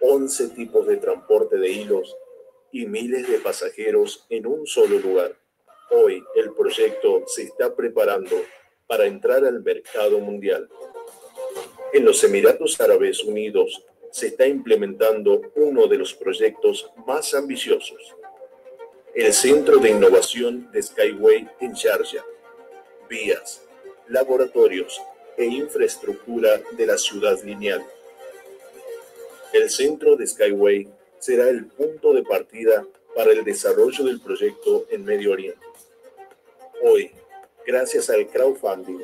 11 tipos de transporte de hilos y miles de pasajeros en un solo lugar. Hoy el proyecto se está preparando para entrar al mercado mundial. En los Emiratos Árabes Unidos se está implementando uno de los proyectos más ambiciosos, el Centro de Innovación de Skyway en Sharjah. Vías, laboratorios e infraestructura de la ciudad lineal. El centro de Skyway será el punto de partida para el desarrollo del proyecto en Medio Oriente. Hoy, gracias al crowdfunding,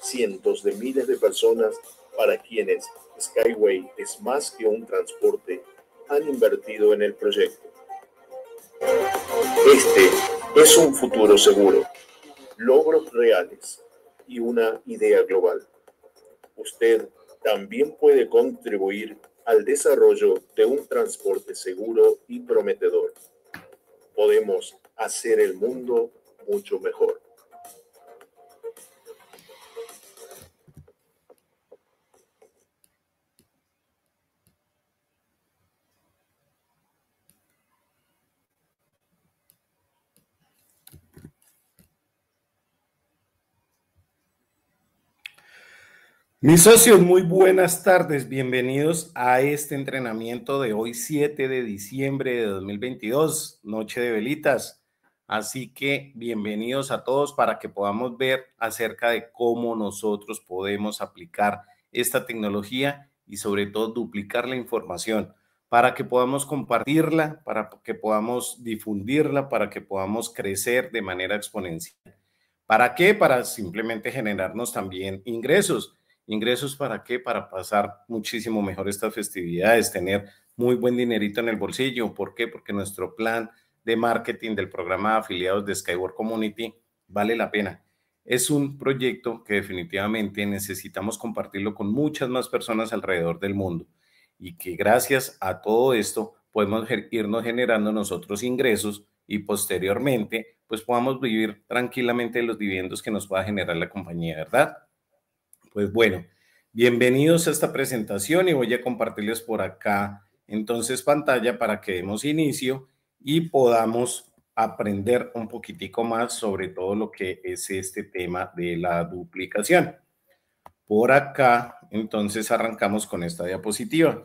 cientos de miles de personas para quienes Skyway es más que un transporte han invertido en el proyecto. Este es un futuro seguro, logros reales y una idea global. Usted también puede contribuir al desarrollo de un transporte seguro y prometedor. Podemos hacer el mundo mucho mejor. Mis socios, muy buenas tardes. Bienvenidos a este entrenamiento de hoy 7 de diciembre de 2022, Noche de Velitas. Así que bienvenidos a todos para que podamos ver acerca de cómo nosotros podemos aplicar esta tecnología y sobre todo duplicar la información para que podamos compartirla, para que podamos difundirla, para que podamos crecer de manera exponencial. ¿Para qué? Para simplemente generarnos también ingresos Ingresos para qué? Para pasar muchísimo mejor estas festividades, tener muy buen dinerito en el bolsillo. ¿Por qué? Porque nuestro plan de marketing del programa de afiliados de Skyward Community vale la pena. Es un proyecto que definitivamente necesitamos compartirlo con muchas más personas alrededor del mundo y que gracias a todo esto podemos irnos generando nosotros ingresos y posteriormente pues podamos vivir tranquilamente los dividendos que nos pueda generar la compañía, ¿verdad? Pues bueno, bienvenidos a esta presentación y voy a compartirles por acá entonces pantalla para que demos inicio y podamos aprender un poquitico más sobre todo lo que es este tema de la duplicación. Por acá, entonces arrancamos con esta diapositiva.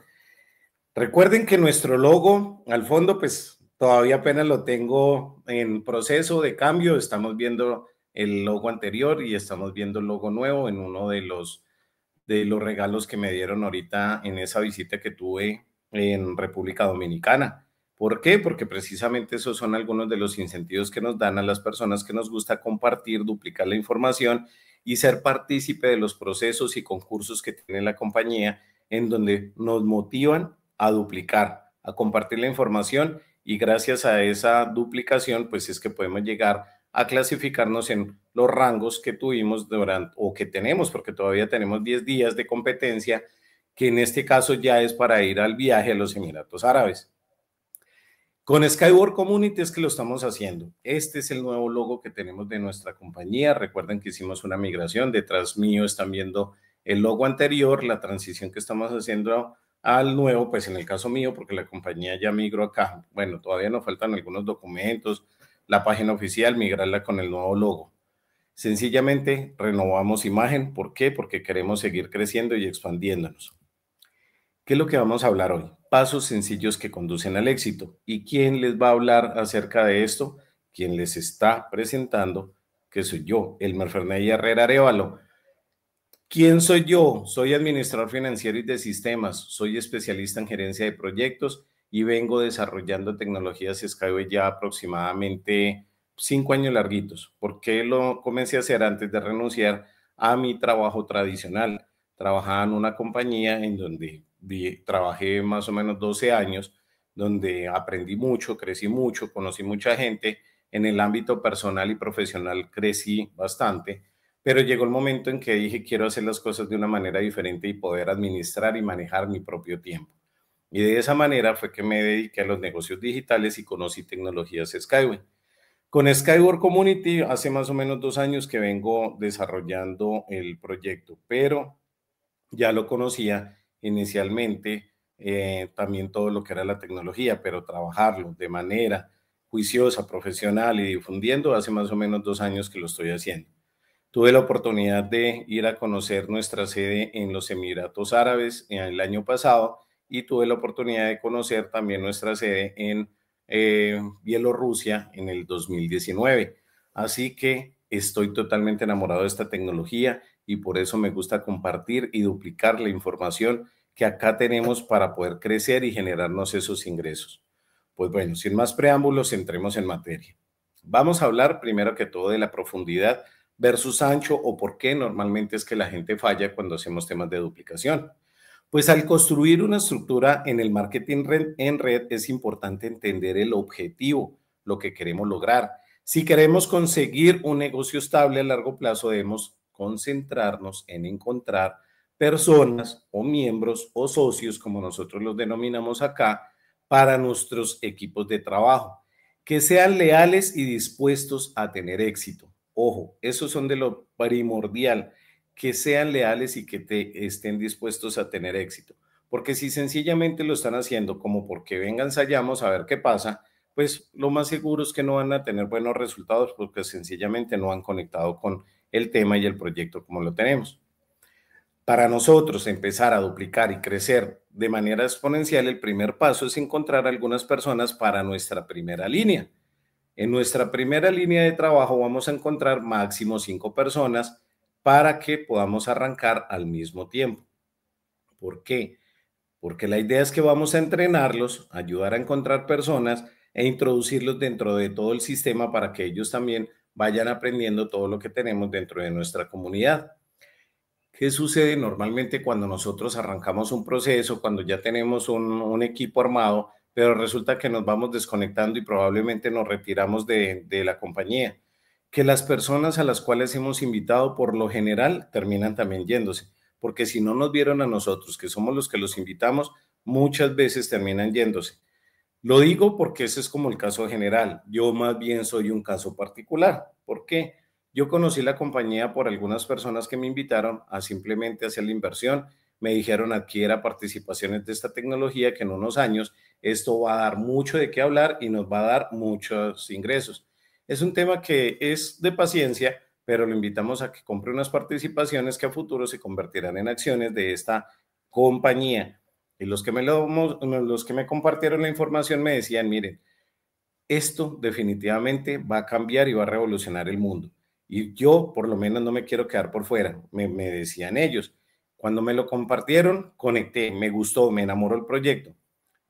Recuerden que nuestro logo al fondo, pues todavía apenas lo tengo en proceso de cambio. Estamos viendo el logo anterior y estamos viendo el logo nuevo en uno de los, de los regalos que me dieron ahorita en esa visita que tuve en República Dominicana. ¿Por qué? Porque precisamente esos son algunos de los incentivos que nos dan a las personas que nos gusta compartir, duplicar la información y ser partícipe de los procesos y concursos que tiene la compañía en donde nos motivan a duplicar, a compartir la información y gracias a esa duplicación pues es que podemos llegar a clasificarnos en los rangos que tuvimos durante, o que tenemos, porque todavía tenemos 10 días de competencia, que en este caso ya es para ir al viaje a los Emiratos Árabes. Con Skyward Community es que lo estamos haciendo. Este es el nuevo logo que tenemos de nuestra compañía. Recuerden que hicimos una migración. Detrás mío están viendo el logo anterior, la transición que estamos haciendo al nuevo, pues en el caso mío, porque la compañía ya migró acá. Bueno, todavía nos faltan algunos documentos, la página oficial, migrarla con el nuevo logo. Sencillamente renovamos imagen. ¿Por qué? Porque queremos seguir creciendo y expandiéndonos. ¿Qué es lo que vamos a hablar hoy? Pasos sencillos que conducen al éxito. ¿Y quién les va a hablar acerca de esto? Quien les está presentando, que soy yo, Elmer Fernández Herrera Arevalo. ¿Quién soy yo? Soy administrador financiero y de sistemas, soy especialista en gerencia de proyectos y vengo desarrollando tecnologías Skyway ya aproximadamente cinco años larguitos. ¿Por qué lo comencé a hacer antes de renunciar a mi trabajo tradicional? Trabajaba en una compañía en donde trabajé más o menos 12 años, donde aprendí mucho, crecí mucho, conocí mucha gente. En el ámbito personal y profesional crecí bastante, pero llegó el momento en que dije quiero hacer las cosas de una manera diferente y poder administrar y manejar mi propio tiempo. Y de esa manera fue que me dediqué a los negocios digitales y conocí tecnologías Skyway. Con Skyward Community hace más o menos dos años que vengo desarrollando el proyecto, pero ya lo conocía inicialmente eh, también todo lo que era la tecnología, pero trabajarlo de manera juiciosa, profesional y difundiendo hace más o menos dos años que lo estoy haciendo. Tuve la oportunidad de ir a conocer nuestra sede en los Emiratos Árabes eh, el año pasado y tuve la oportunidad de conocer también nuestra sede en eh, Bielorrusia en el 2019. Así que estoy totalmente enamorado de esta tecnología y por eso me gusta compartir y duplicar la información que acá tenemos para poder crecer y generarnos esos ingresos. Pues bueno, sin más preámbulos, entremos en materia. Vamos a hablar primero que todo de la profundidad versus ancho o por qué normalmente es que la gente falla cuando hacemos temas de duplicación. Pues al construir una estructura en el marketing en red es importante entender el objetivo, lo que queremos lograr. Si queremos conseguir un negocio estable a largo plazo, debemos concentrarnos en encontrar personas o miembros o socios, como nosotros los denominamos acá, para nuestros equipos de trabajo, que sean leales y dispuestos a tener éxito. Ojo, eso son de lo primordial que sean leales y que te estén dispuestos a tener éxito. Porque si sencillamente lo están haciendo como porque vengan, ensayamos a ver qué pasa, pues lo más seguro es que no van a tener buenos resultados porque sencillamente no han conectado con el tema y el proyecto como lo tenemos. Para nosotros empezar a duplicar y crecer de manera exponencial, el primer paso es encontrar algunas personas para nuestra primera línea. En nuestra primera línea de trabajo vamos a encontrar máximo cinco personas para que podamos arrancar al mismo tiempo. ¿Por qué? Porque la idea es que vamos a entrenarlos, ayudar a encontrar personas e introducirlos dentro de todo el sistema para que ellos también vayan aprendiendo todo lo que tenemos dentro de nuestra comunidad. ¿Qué sucede normalmente cuando nosotros arrancamos un proceso, cuando ya tenemos un, equipo armado, pero resulta que nos vamos desconectando y probablemente nos retiramos de la compañía? que las personas a las cuales hemos invitado por lo general terminan también yéndose, porque si no nos vieron a nosotros, que somos los que los invitamos, muchas veces terminan yéndose. Lo digo porque ese es como el caso general. Yo más bien soy un caso particular. ¿Por qué? Yo conocí la compañía por algunas personas que me invitaron a simplemente hacer la inversión. Me dijeron adquiera participaciones de esta tecnología que en unos años esto va a dar mucho de qué hablar y nos va a dar muchos ingresos es un tema que es de paciencia, pero lo invitamos a que compre unas participaciones que a futuro se convertirán en acciones de esta compañía. Y los que me, los que me compartieron la información me decían, miren, esto definitivamente va a cambiar y va a revolucionar el mundo. Y yo por lo menos no me quiero quedar por fuera, me decían ellos. Cuando me lo compartieron, conecté, me gustó, me enamoró el proyecto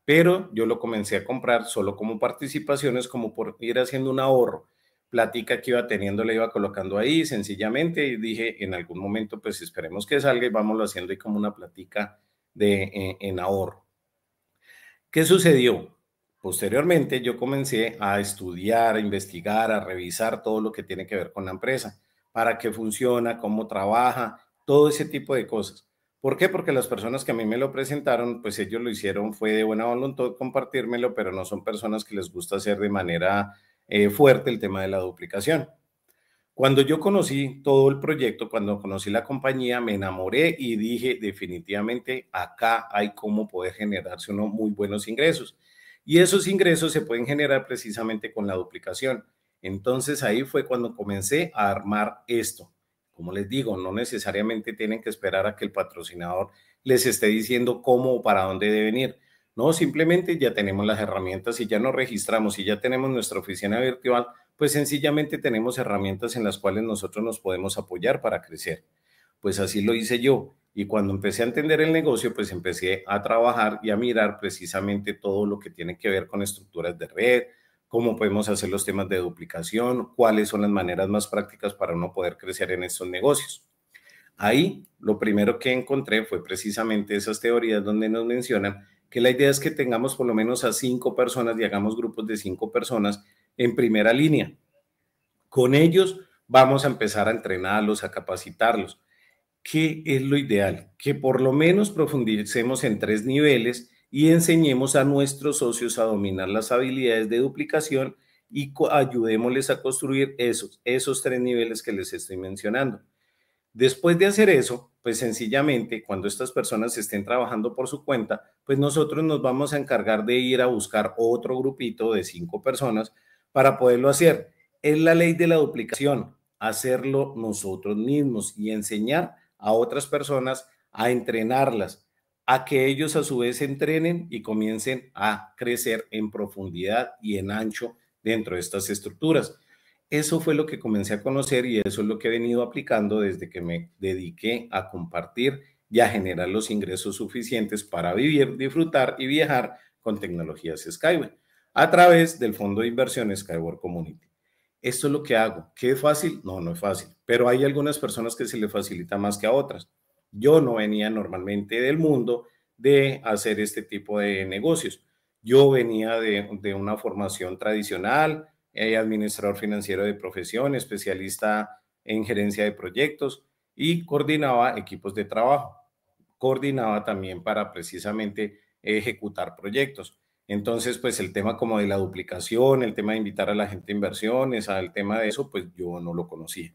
pero yo lo comencé a comprar solo como participaciones, como por ir haciendo un ahorro. Platica que iba teniendo la iba colocando ahí sencillamente y dije en algún momento pues esperemos que salga y vámonos haciendo ahí como una platica de, eh, en ahorro. ¿Qué sucedió? Posteriormente yo comencé a estudiar, a investigar, a revisar todo lo que tiene que ver con la empresa, para qué funciona, cómo trabaja, todo ese tipo de cosas. ¿Por qué? Porque las personas que a mí me lo presentaron, pues ellos lo hicieron, fue de buena voluntad compartírmelo, pero no son personas que les gusta hacer de manera eh, fuerte el tema de la duplicación. Cuando yo conocí todo el proyecto, cuando conocí la compañía, me enamoré y dije definitivamente acá hay cómo poder generarse unos muy buenos ingresos. Y esos ingresos se pueden generar precisamente con la duplicación. Entonces ahí fue cuando comencé a armar esto como les digo, no necesariamente tienen que esperar a que el patrocinador les esté diciendo cómo o para dónde deben ir. No, simplemente ya tenemos las herramientas y ya nos registramos y ya tenemos nuestra oficina virtual, pues sencillamente tenemos herramientas en las cuales nosotros nos podemos apoyar para crecer. Pues así lo hice yo. Y cuando empecé a entender el negocio, pues empecé a trabajar y a mirar precisamente todo lo que tiene que ver con estructuras de red, cómo podemos hacer los temas de duplicación, cuáles son las maneras más prácticas para uno poder crecer en estos negocios. Ahí lo primero que encontré fue precisamente esas teorías donde nos mencionan que la idea es que tengamos por lo menos a cinco personas y hagamos grupos de cinco personas en primera línea. Con ellos vamos a empezar a entrenarlos, a capacitarlos. ¿Qué es lo ideal? Que por lo menos profundicemos en tres niveles y enseñemos a nuestros socios a dominar las habilidades de duplicación y ayudémosles a construir esos, esos tres niveles que les estoy mencionando. Después de hacer eso, pues sencillamente cuando estas personas estén trabajando por su cuenta, pues nosotros nos vamos a encargar de ir a buscar otro grupito de cinco personas para poderlo hacer. Es la ley de la duplicación, hacerlo nosotros mismos y enseñar a otras personas a entrenarlas, a que ellos a su vez entrenen y comiencen a crecer en profundidad y en ancho dentro de estas estructuras. Eso fue lo que comencé a conocer y eso es lo que he venido aplicando desde que me dediqué a compartir y a generar los ingresos suficientes para vivir, disfrutar y viajar con tecnologías Skyway a través del fondo de inversión Skyward Community. Esto es lo que hago. ¿Qué es fácil? No, no es fácil, pero hay algunas personas que se le facilita más que a otras. Yo no venía normalmente del mundo de hacer este tipo de negocios. Yo venía de, una formación tradicional, eh, administrador financiero de profesión, especialista en gerencia de proyectos y coordinaba equipos de trabajo. Coordinaba también para precisamente ejecutar proyectos. Entonces, pues el tema como de la duplicación, el tema de invitar a la gente a inversiones, al tema de eso, pues yo no lo conocía.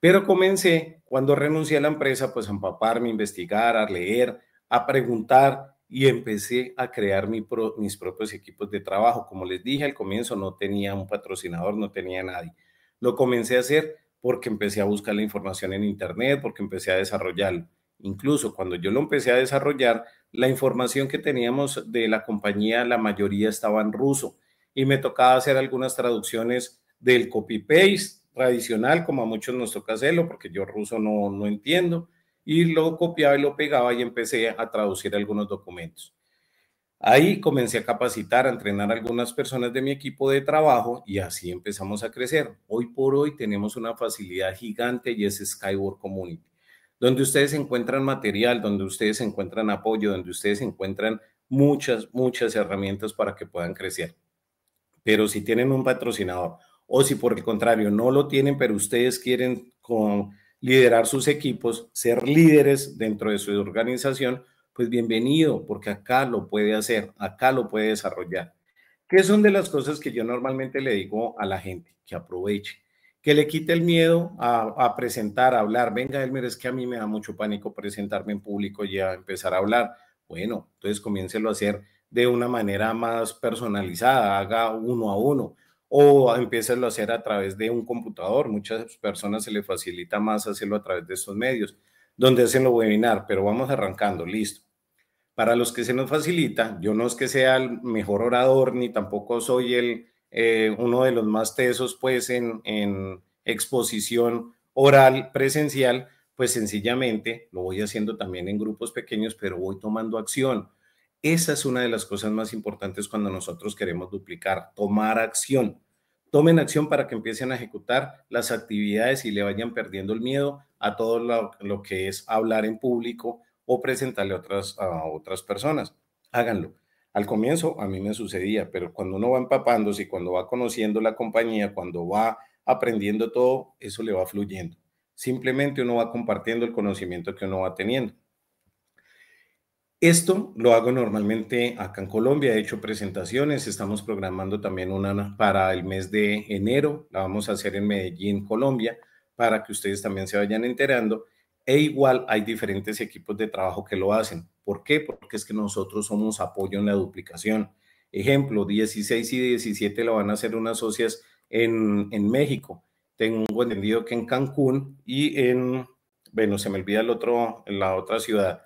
Pero comencé, cuando renuncié a la empresa, pues a empaparme, a investigar, a leer, a preguntar y empecé a crear mis propios equipos de trabajo. Como les dije al comienzo, no tenía un patrocinador, no tenía nadie. Lo comencé a hacer porque empecé a buscar la información en Internet, porque empecé a desarrollar. Incluso cuando yo lo empecé a desarrollar, la información que teníamos de la compañía, la mayoría estaba en ruso y me tocaba hacer algunas traducciones del copy-paste tradicional, como a muchos nos toca hacerlo, porque yo ruso no, no entiendo, y lo copiaba y lo pegaba y empecé a traducir algunos documentos. Ahí comencé a capacitar, a entrenar a algunas personas de mi equipo de trabajo y así empezamos a crecer. Hoy por hoy tenemos una facilidad gigante y es skyboard Community, donde ustedes encuentran material, donde ustedes encuentran apoyo, donde ustedes encuentran muchas, muchas herramientas para que puedan crecer. Pero si tienen un patrocinador o si por el contrario no lo tienen, pero ustedes quieren liderar sus equipos, ser líderes dentro de su organización, pues bienvenido, porque acá lo puede hacer, acá lo puede desarrollar. ¿Qué son de las cosas que yo normalmente le digo a la gente? Que aproveche, que le quite el miedo a, presentar, a hablar. Venga, Elmer, es que a mí me da mucho pánico presentarme en público y a empezar a hablar. Bueno, entonces comiéncelo a hacer de una manera más personalizada, haga uno a uno o empiezaslo a hacer a través de un computador. Muchas personas se les facilita más hacerlo a través de estos medios, donde hacen los webinar pero vamos arrancando, listo. Para los que se nos facilita, yo no es que sea el mejor orador, ni tampoco soy el, eh, uno de los más tesos, pues, en exposición oral, presencial, pues sencillamente lo voy haciendo también en grupos pequeños, pero voy tomando acción esa es una de las cosas más importantes cuando nosotros queremos duplicar, tomar acción. Tomen acción para que empiecen a ejecutar las actividades y le vayan perdiendo el miedo a todo lo, que es hablar en público o presentarle a otras, a otras personas. Háganlo. Al comienzo a mí me sucedía, pero cuando uno va empapándose y cuando va conociendo la compañía, cuando va aprendiendo todo, eso le va fluyendo. Simplemente uno va compartiendo el conocimiento que uno va teniendo. Esto lo hago normalmente acá en Colombia, he hecho presentaciones, estamos programando también una para el mes de enero, la vamos a hacer en Medellín, Colombia, para que ustedes también se vayan enterando. E igual hay diferentes equipos de trabajo que lo hacen. ¿Por qué? Porque es que nosotros somos apoyo en la duplicación. Ejemplo, 16 y 17 la van a hacer unas socias en, México. Tengo entendido que en Cancún y en, bueno, se me olvida el otro, la otra ciudad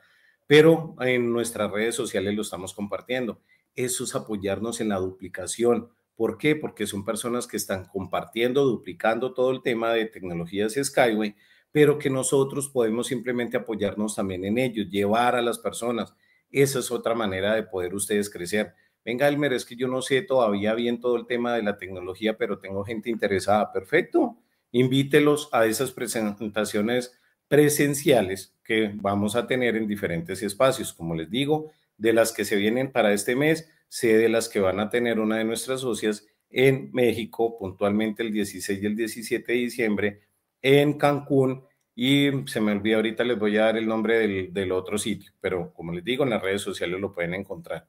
pero en nuestras redes sociales lo estamos compartiendo. Eso es apoyarnos en la duplicación. ¿Por qué? Porque son personas que están compartiendo, duplicando todo el tema de tecnologías Skyway, pero que nosotros podemos simplemente apoyarnos también en ellos, llevar a las personas. Esa es otra manera de poder ustedes crecer. Venga, Elmer, es que yo no sé todavía bien todo el tema de la tecnología, pero tengo gente interesada. Perfecto. Invítelos a esas presentaciones presenciales que vamos a tener en diferentes espacios, como les digo, de las que se vienen para este mes, sé de las que van a tener una de nuestras socias en México, puntualmente el 16 y el 17 de diciembre, en Cancún, y se me olvida ahorita, les voy a dar el nombre del, del otro sitio, pero como les digo, en las redes sociales lo pueden encontrar.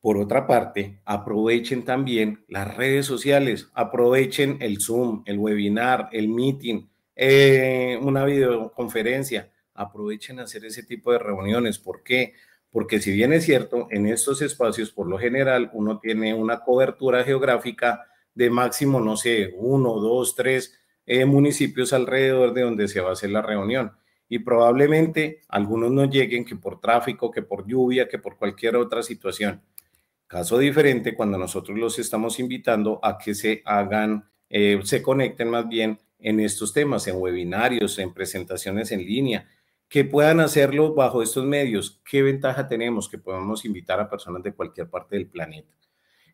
Por otra parte, aprovechen también las redes sociales, aprovechen el Zoom, el webinar, el meeting, eh, una videoconferencia. Aprovechen a hacer ese tipo de reuniones. ¿Por qué? Porque si bien es cierto, en estos espacios, por lo general, uno tiene una cobertura geográfica de máximo, no sé, uno, dos, tres eh, municipios alrededor de donde se va a hacer la reunión. Y probablemente algunos no lleguen que por tráfico, que por lluvia, que por cualquier otra situación. Caso diferente cuando nosotros los estamos invitando a que se hagan, eh, se conecten más bien en estos temas, en webinarios, en presentaciones en línea, que puedan hacerlo bajo estos medios. ¿Qué ventaja tenemos? Que podemos invitar a personas de cualquier parte del planeta.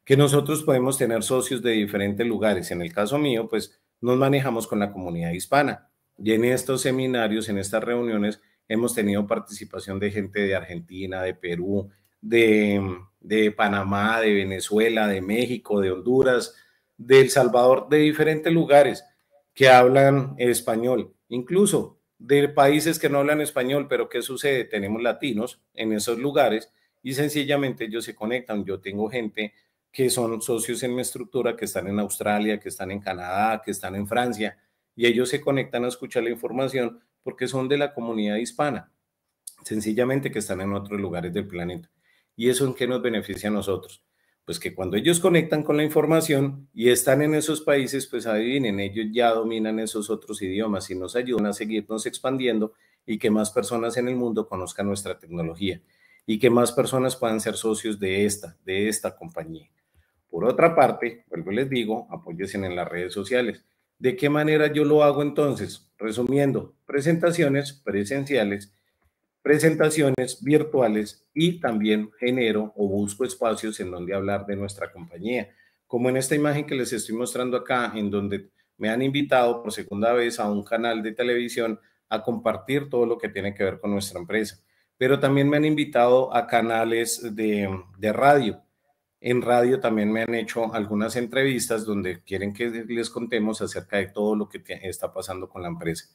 Que nosotros podemos tener socios de diferentes lugares. En el caso mío, pues nos manejamos con la comunidad hispana. Y en estos seminarios, en estas reuniones, hemos tenido participación de gente de Argentina, de Perú, de, Panamá, de Venezuela, de México, de Honduras, de El Salvador, de diferentes lugares que hablan español, incluso de países que no hablan español, pero ¿qué sucede? Tenemos latinos en esos lugares y sencillamente ellos se conectan. Yo tengo gente que son socios en mi estructura, que están en Australia, que están en Canadá, que están en Francia, y ellos se conectan a escuchar la información porque son de la comunidad hispana, sencillamente que están en otros lugares del planeta. ¿Y eso en qué nos beneficia a nosotros? Pues que cuando ellos conectan con la información y están en esos países, pues adivinen, ellos ya dominan esos otros idiomas y nos ayudan a seguirnos expandiendo y que más personas en el mundo conozcan nuestra tecnología y que más personas puedan ser socios de esta, de esta compañía. Por otra parte, vuelvo y les digo, apóyense en las redes sociales. ¿De qué manera yo lo hago entonces? Resumiendo, presentaciones presenciales presentaciones virtuales y también genero o busco espacios en donde hablar de nuestra compañía, como en esta imagen que les estoy mostrando acá, en donde me han invitado por segunda vez a un canal de televisión a compartir todo lo que tiene que ver con nuestra empresa. Pero también me han invitado a canales de, de radio. En radio también me han hecho algunas entrevistas donde quieren que les contemos acerca de todo lo que está pasando con la empresa.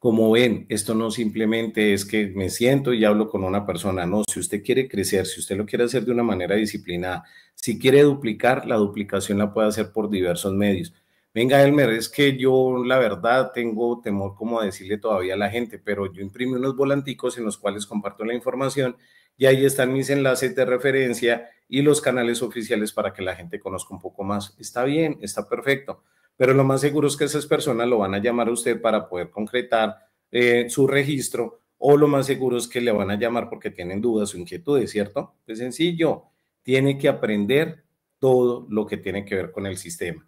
Como ven, esto no simplemente es que me siento y hablo con una persona, no, si usted quiere crecer, si usted lo quiere hacer de una manera disciplinada, si quiere duplicar, la duplicación la puede hacer por diversos medios. Venga, Elmer, es que yo la verdad tengo temor como decirle todavía a la gente, pero yo imprimí unos volanticos en los cuales comparto la información y ahí están mis enlaces de referencia y los canales oficiales para que la gente conozca un poco más. Está bien, está perfecto pero lo más seguro es que esas personas lo van a llamar a usted para poder concretar eh, su registro o lo más seguro es que le van a llamar porque tienen dudas o inquietudes, ¿cierto? Es sencillo, tiene que aprender todo lo que tiene que ver con el sistema.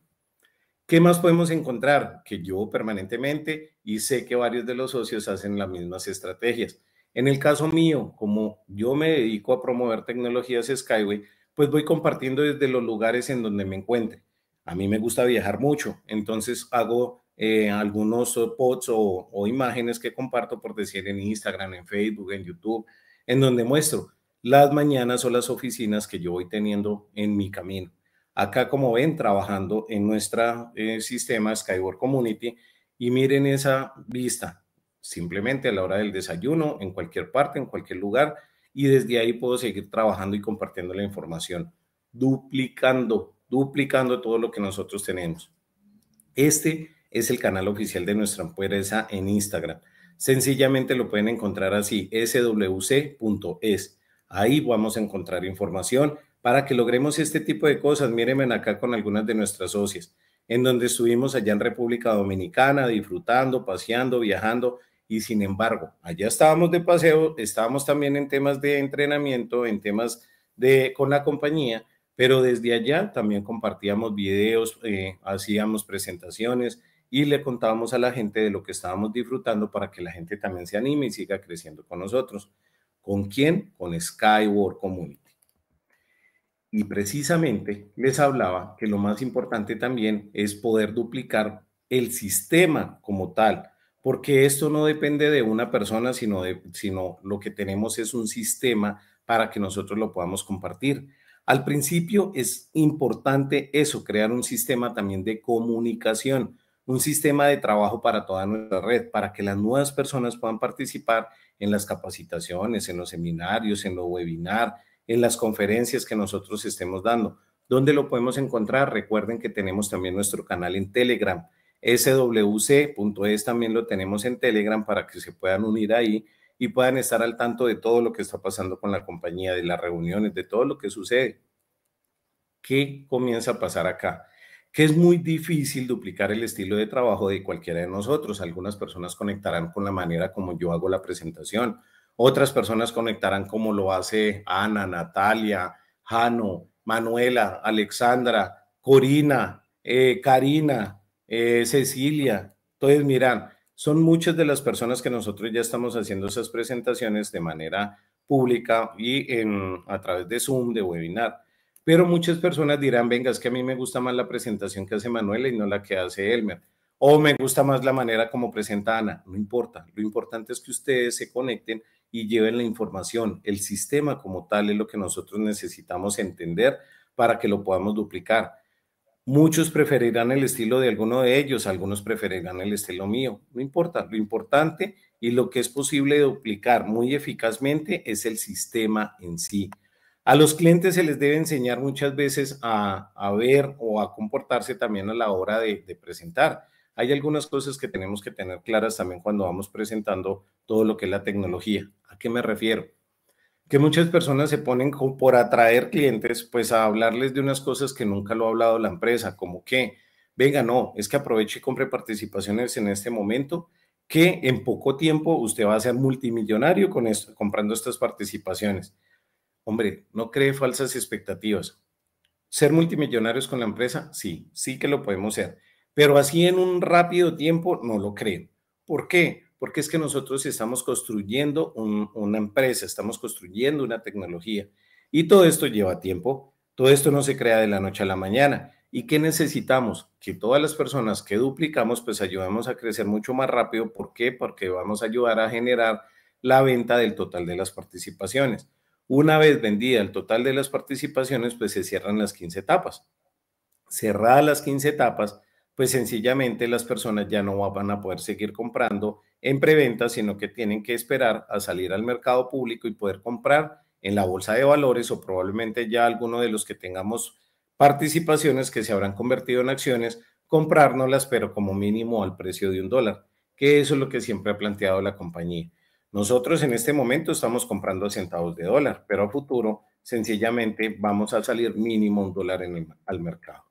¿Qué más podemos encontrar? Que yo permanentemente y sé que varios de los socios hacen las mismas estrategias. En el caso mío, como yo me dedico a promover tecnologías Skyway, pues voy compartiendo desde los lugares en donde me encuentre. A mí me gusta viajar mucho, entonces hago eh, algunos eh, posts o, imágenes que comparto, por decir, en Instagram, en Facebook, en YouTube, en donde muestro las mañanas o las oficinas que yo voy teniendo en mi camino. Acá, como ven, trabajando en nuestro eh, sistema Skyward Community y miren esa vista, simplemente a la hora del desayuno, en cualquier parte, en cualquier lugar, y desde ahí puedo seguir trabajando y compartiendo la información, duplicando duplicando todo lo que nosotros tenemos. Este es el canal oficial de nuestra empresa en Instagram. Sencillamente lo pueden encontrar así, swc.es. E Ahí vamos a encontrar información para que logremos este tipo de cosas. Mírenme acá con algunas de nuestras socias, en donde estuvimos allá en República Dominicana disfrutando, paseando, viajando. Y sin embargo, allá estábamos de paseo, estábamos también en temas de entrenamiento, en temas de con la compañía pero desde allá también compartíamos videos, eh, hacíamos presentaciones y le contábamos a la gente de lo que estábamos disfrutando para que la gente también se anime y siga creciendo con nosotros. ¿Con quién? Con Skyward Community. Y precisamente les hablaba que lo más importante también es poder duplicar el sistema como tal, porque esto no depende de una persona, sino, de, sino lo que tenemos es un sistema para que nosotros lo podamos compartir. Al principio es importante eso, crear un sistema también de comunicación, un sistema de trabajo para toda nuestra red, para que las nuevas personas puedan participar en las capacitaciones, en los seminarios, en los webinars, en las conferencias que nosotros estemos dando. ¿Dónde lo podemos encontrar? Recuerden que tenemos también nuestro canal en Telegram. swc.es e también lo tenemos en Telegram para que se puedan unir ahí y puedan estar al tanto de todo lo que está pasando con la compañía, de las reuniones, de todo lo que sucede. ¿Qué comienza a pasar acá? Que es muy difícil duplicar el estilo de trabajo de cualquiera de nosotros. Algunas personas conectarán con la manera como yo hago la presentación, otras personas conectarán como lo hace Ana, Natalia, Jano, Manuela, Alexandra, Corina, eh, Karina, eh, Cecilia. Entonces, miran, son muchas de las personas que nosotros ya estamos haciendo esas presentaciones de manera pública y a través de Zoom, de webinar. Pero muchas personas dirán, venga, es que a mí me gusta más la presentación que hace Manuela y no la que hace Elmer. O me gusta más la manera como presenta Ana. No importa. Lo importante es que ustedes se conecten y lleven la información. El sistema como tal es lo que nosotros necesitamos entender para que lo podamos duplicar. Muchos preferirán el estilo de alguno de ellos, algunos preferirán el estilo mío, no importa. Lo importante y lo que es posible duplicar muy eficazmente es el sistema en sí. A los clientes se les debe enseñar muchas veces a, ver o a comportarse también a la hora de, de presentar. Hay algunas cosas que tenemos que tener claras también cuando vamos presentando todo lo que es la tecnología. ¿A qué me refiero? que muchas personas se ponen por atraer clientes, pues a hablarles de unas cosas que nunca lo ha hablado la empresa, como que, venga, no, es que aproveche y compre participaciones en este momento, que en poco tiempo usted va a ser multimillonario con esto, comprando estas participaciones. Hombre, no cree falsas expectativas. ¿Ser multimillonarios con la empresa? Sí, sí que lo podemos ser. Pero así en un rápido tiempo no lo creen. ¿Por qué? porque es que nosotros estamos construyendo una empresa, estamos construyendo una tecnología y todo esto lleva tiempo, todo esto no se crea de la noche a la mañana. ¿Y qué necesitamos? Que todas las personas que duplicamos, pues ayudemos a crecer mucho más rápido. ¿Por qué? Porque vamos a ayudar a generar la venta del total de las participaciones. Una vez vendida el total de las participaciones, pues se cierran las 15 etapas. Cerradas las 15 etapas, pues sencillamente las personas ya no van a poder seguir comprando en preventa, sino que tienen que esperar a salir al mercado público y poder comprar en la bolsa de valores o probablemente ya alguno de los que tengamos participaciones que se habrán convertido en acciones, comprárnoslas, pero como mínimo al precio de un dólar, que eso es lo que siempre ha planteado la compañía. Nosotros en este momento estamos comprando a centavos de dólar, pero a futuro sencillamente vamos a salir mínimo un dólar al mercado.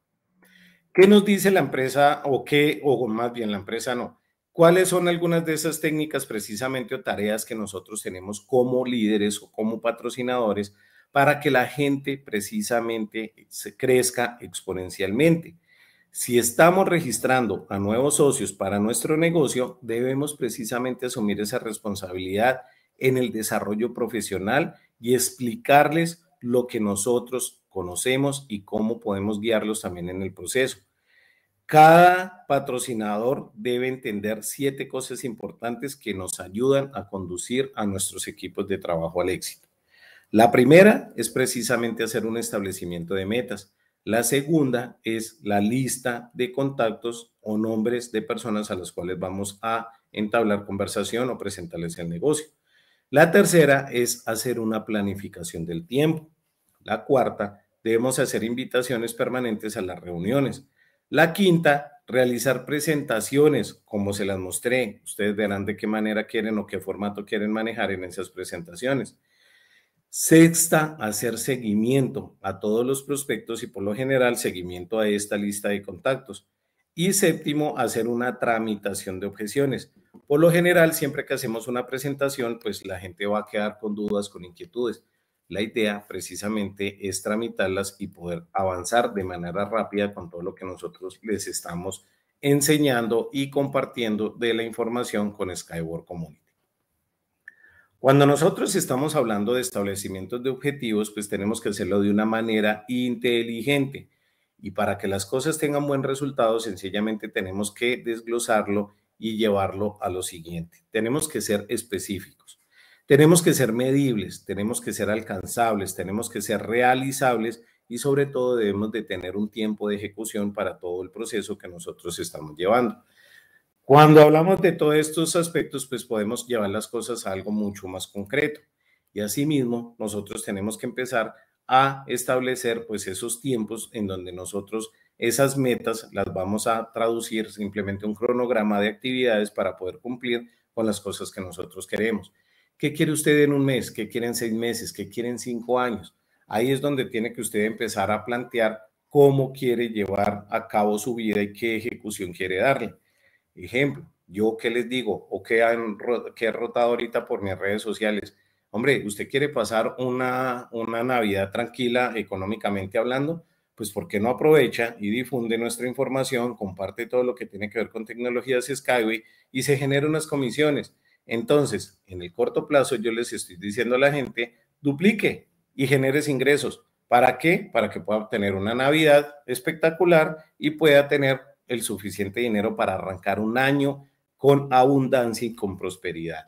¿Qué nos dice la empresa o qué, o más bien la empresa no? ¿Cuáles son algunas de esas técnicas precisamente o tareas que nosotros tenemos como líderes o como patrocinadores para que la gente precisamente se crezca exponencialmente? Si estamos registrando a nuevos socios para nuestro negocio, debemos precisamente asumir esa responsabilidad en el desarrollo profesional y explicarles lo que nosotros conocemos y cómo podemos guiarlos también en el proceso. Cada patrocinador debe entender siete cosas importantes que nos ayudan a conducir a nuestros equipos de trabajo al éxito. La primera es precisamente hacer un establecimiento de metas. La segunda es la lista de contactos o nombres de personas a las cuales vamos a entablar conversación o presentarles el negocio. La tercera es hacer una planificación del tiempo. La cuarta, debemos hacer invitaciones permanentes a las reuniones. La quinta, realizar presentaciones, como se las mostré. Ustedes verán de qué manera quieren o qué formato quieren manejar en esas presentaciones. Sexta, hacer seguimiento a todos los prospectos y por lo general seguimiento a esta lista de contactos. Y séptimo, hacer una tramitación de objeciones. Por lo general, siempre que hacemos una presentación, pues la gente va a quedar con dudas, con inquietudes. La idea precisamente es tramitarlas y poder avanzar de manera rápida con todo lo que nosotros les estamos enseñando y compartiendo de la información con Skyward Community. Cuando nosotros estamos hablando de establecimientos de objetivos, pues tenemos que hacerlo de una manera inteligente. Y para que las cosas tengan buen resultado, sencillamente tenemos que desglosarlo y llevarlo a lo siguiente. Tenemos que ser específicos. Tenemos que ser medibles, tenemos que ser alcanzables, tenemos que ser realizables y sobre todo debemos de tener un tiempo de ejecución para todo el proceso que nosotros estamos llevando. Cuando hablamos de todos estos aspectos, pues podemos llevar las cosas a algo mucho más concreto. Y asimismo, nosotros tenemos que empezar a establecer pues esos tiempos en donde nosotros esas metas las vamos a traducir simplemente un cronograma de actividades para poder cumplir con las cosas que nosotros queremos. ¿Qué quiere usted en un mes? ¿Qué quieren seis meses? ¿Qué quieren cinco años? Ahí es donde tiene que usted empezar a plantear cómo quiere llevar a cabo su vida y qué ejecución quiere darle. Ejemplo, yo qué les digo o qué, han, he rotado ahorita por mis redes sociales. Hombre, usted quiere pasar una, una Navidad tranquila económicamente hablando, pues ¿por qué no aprovecha y difunde nuestra información, comparte todo lo que tiene que ver con tecnologías Skyway y se generan unas comisiones? Entonces, en el corto plazo yo les estoy diciendo a la gente, duplique y genere ingresos. ¿Para qué? Para que pueda tener una Navidad espectacular y pueda tener el suficiente dinero para arrancar un año con abundancia y con prosperidad.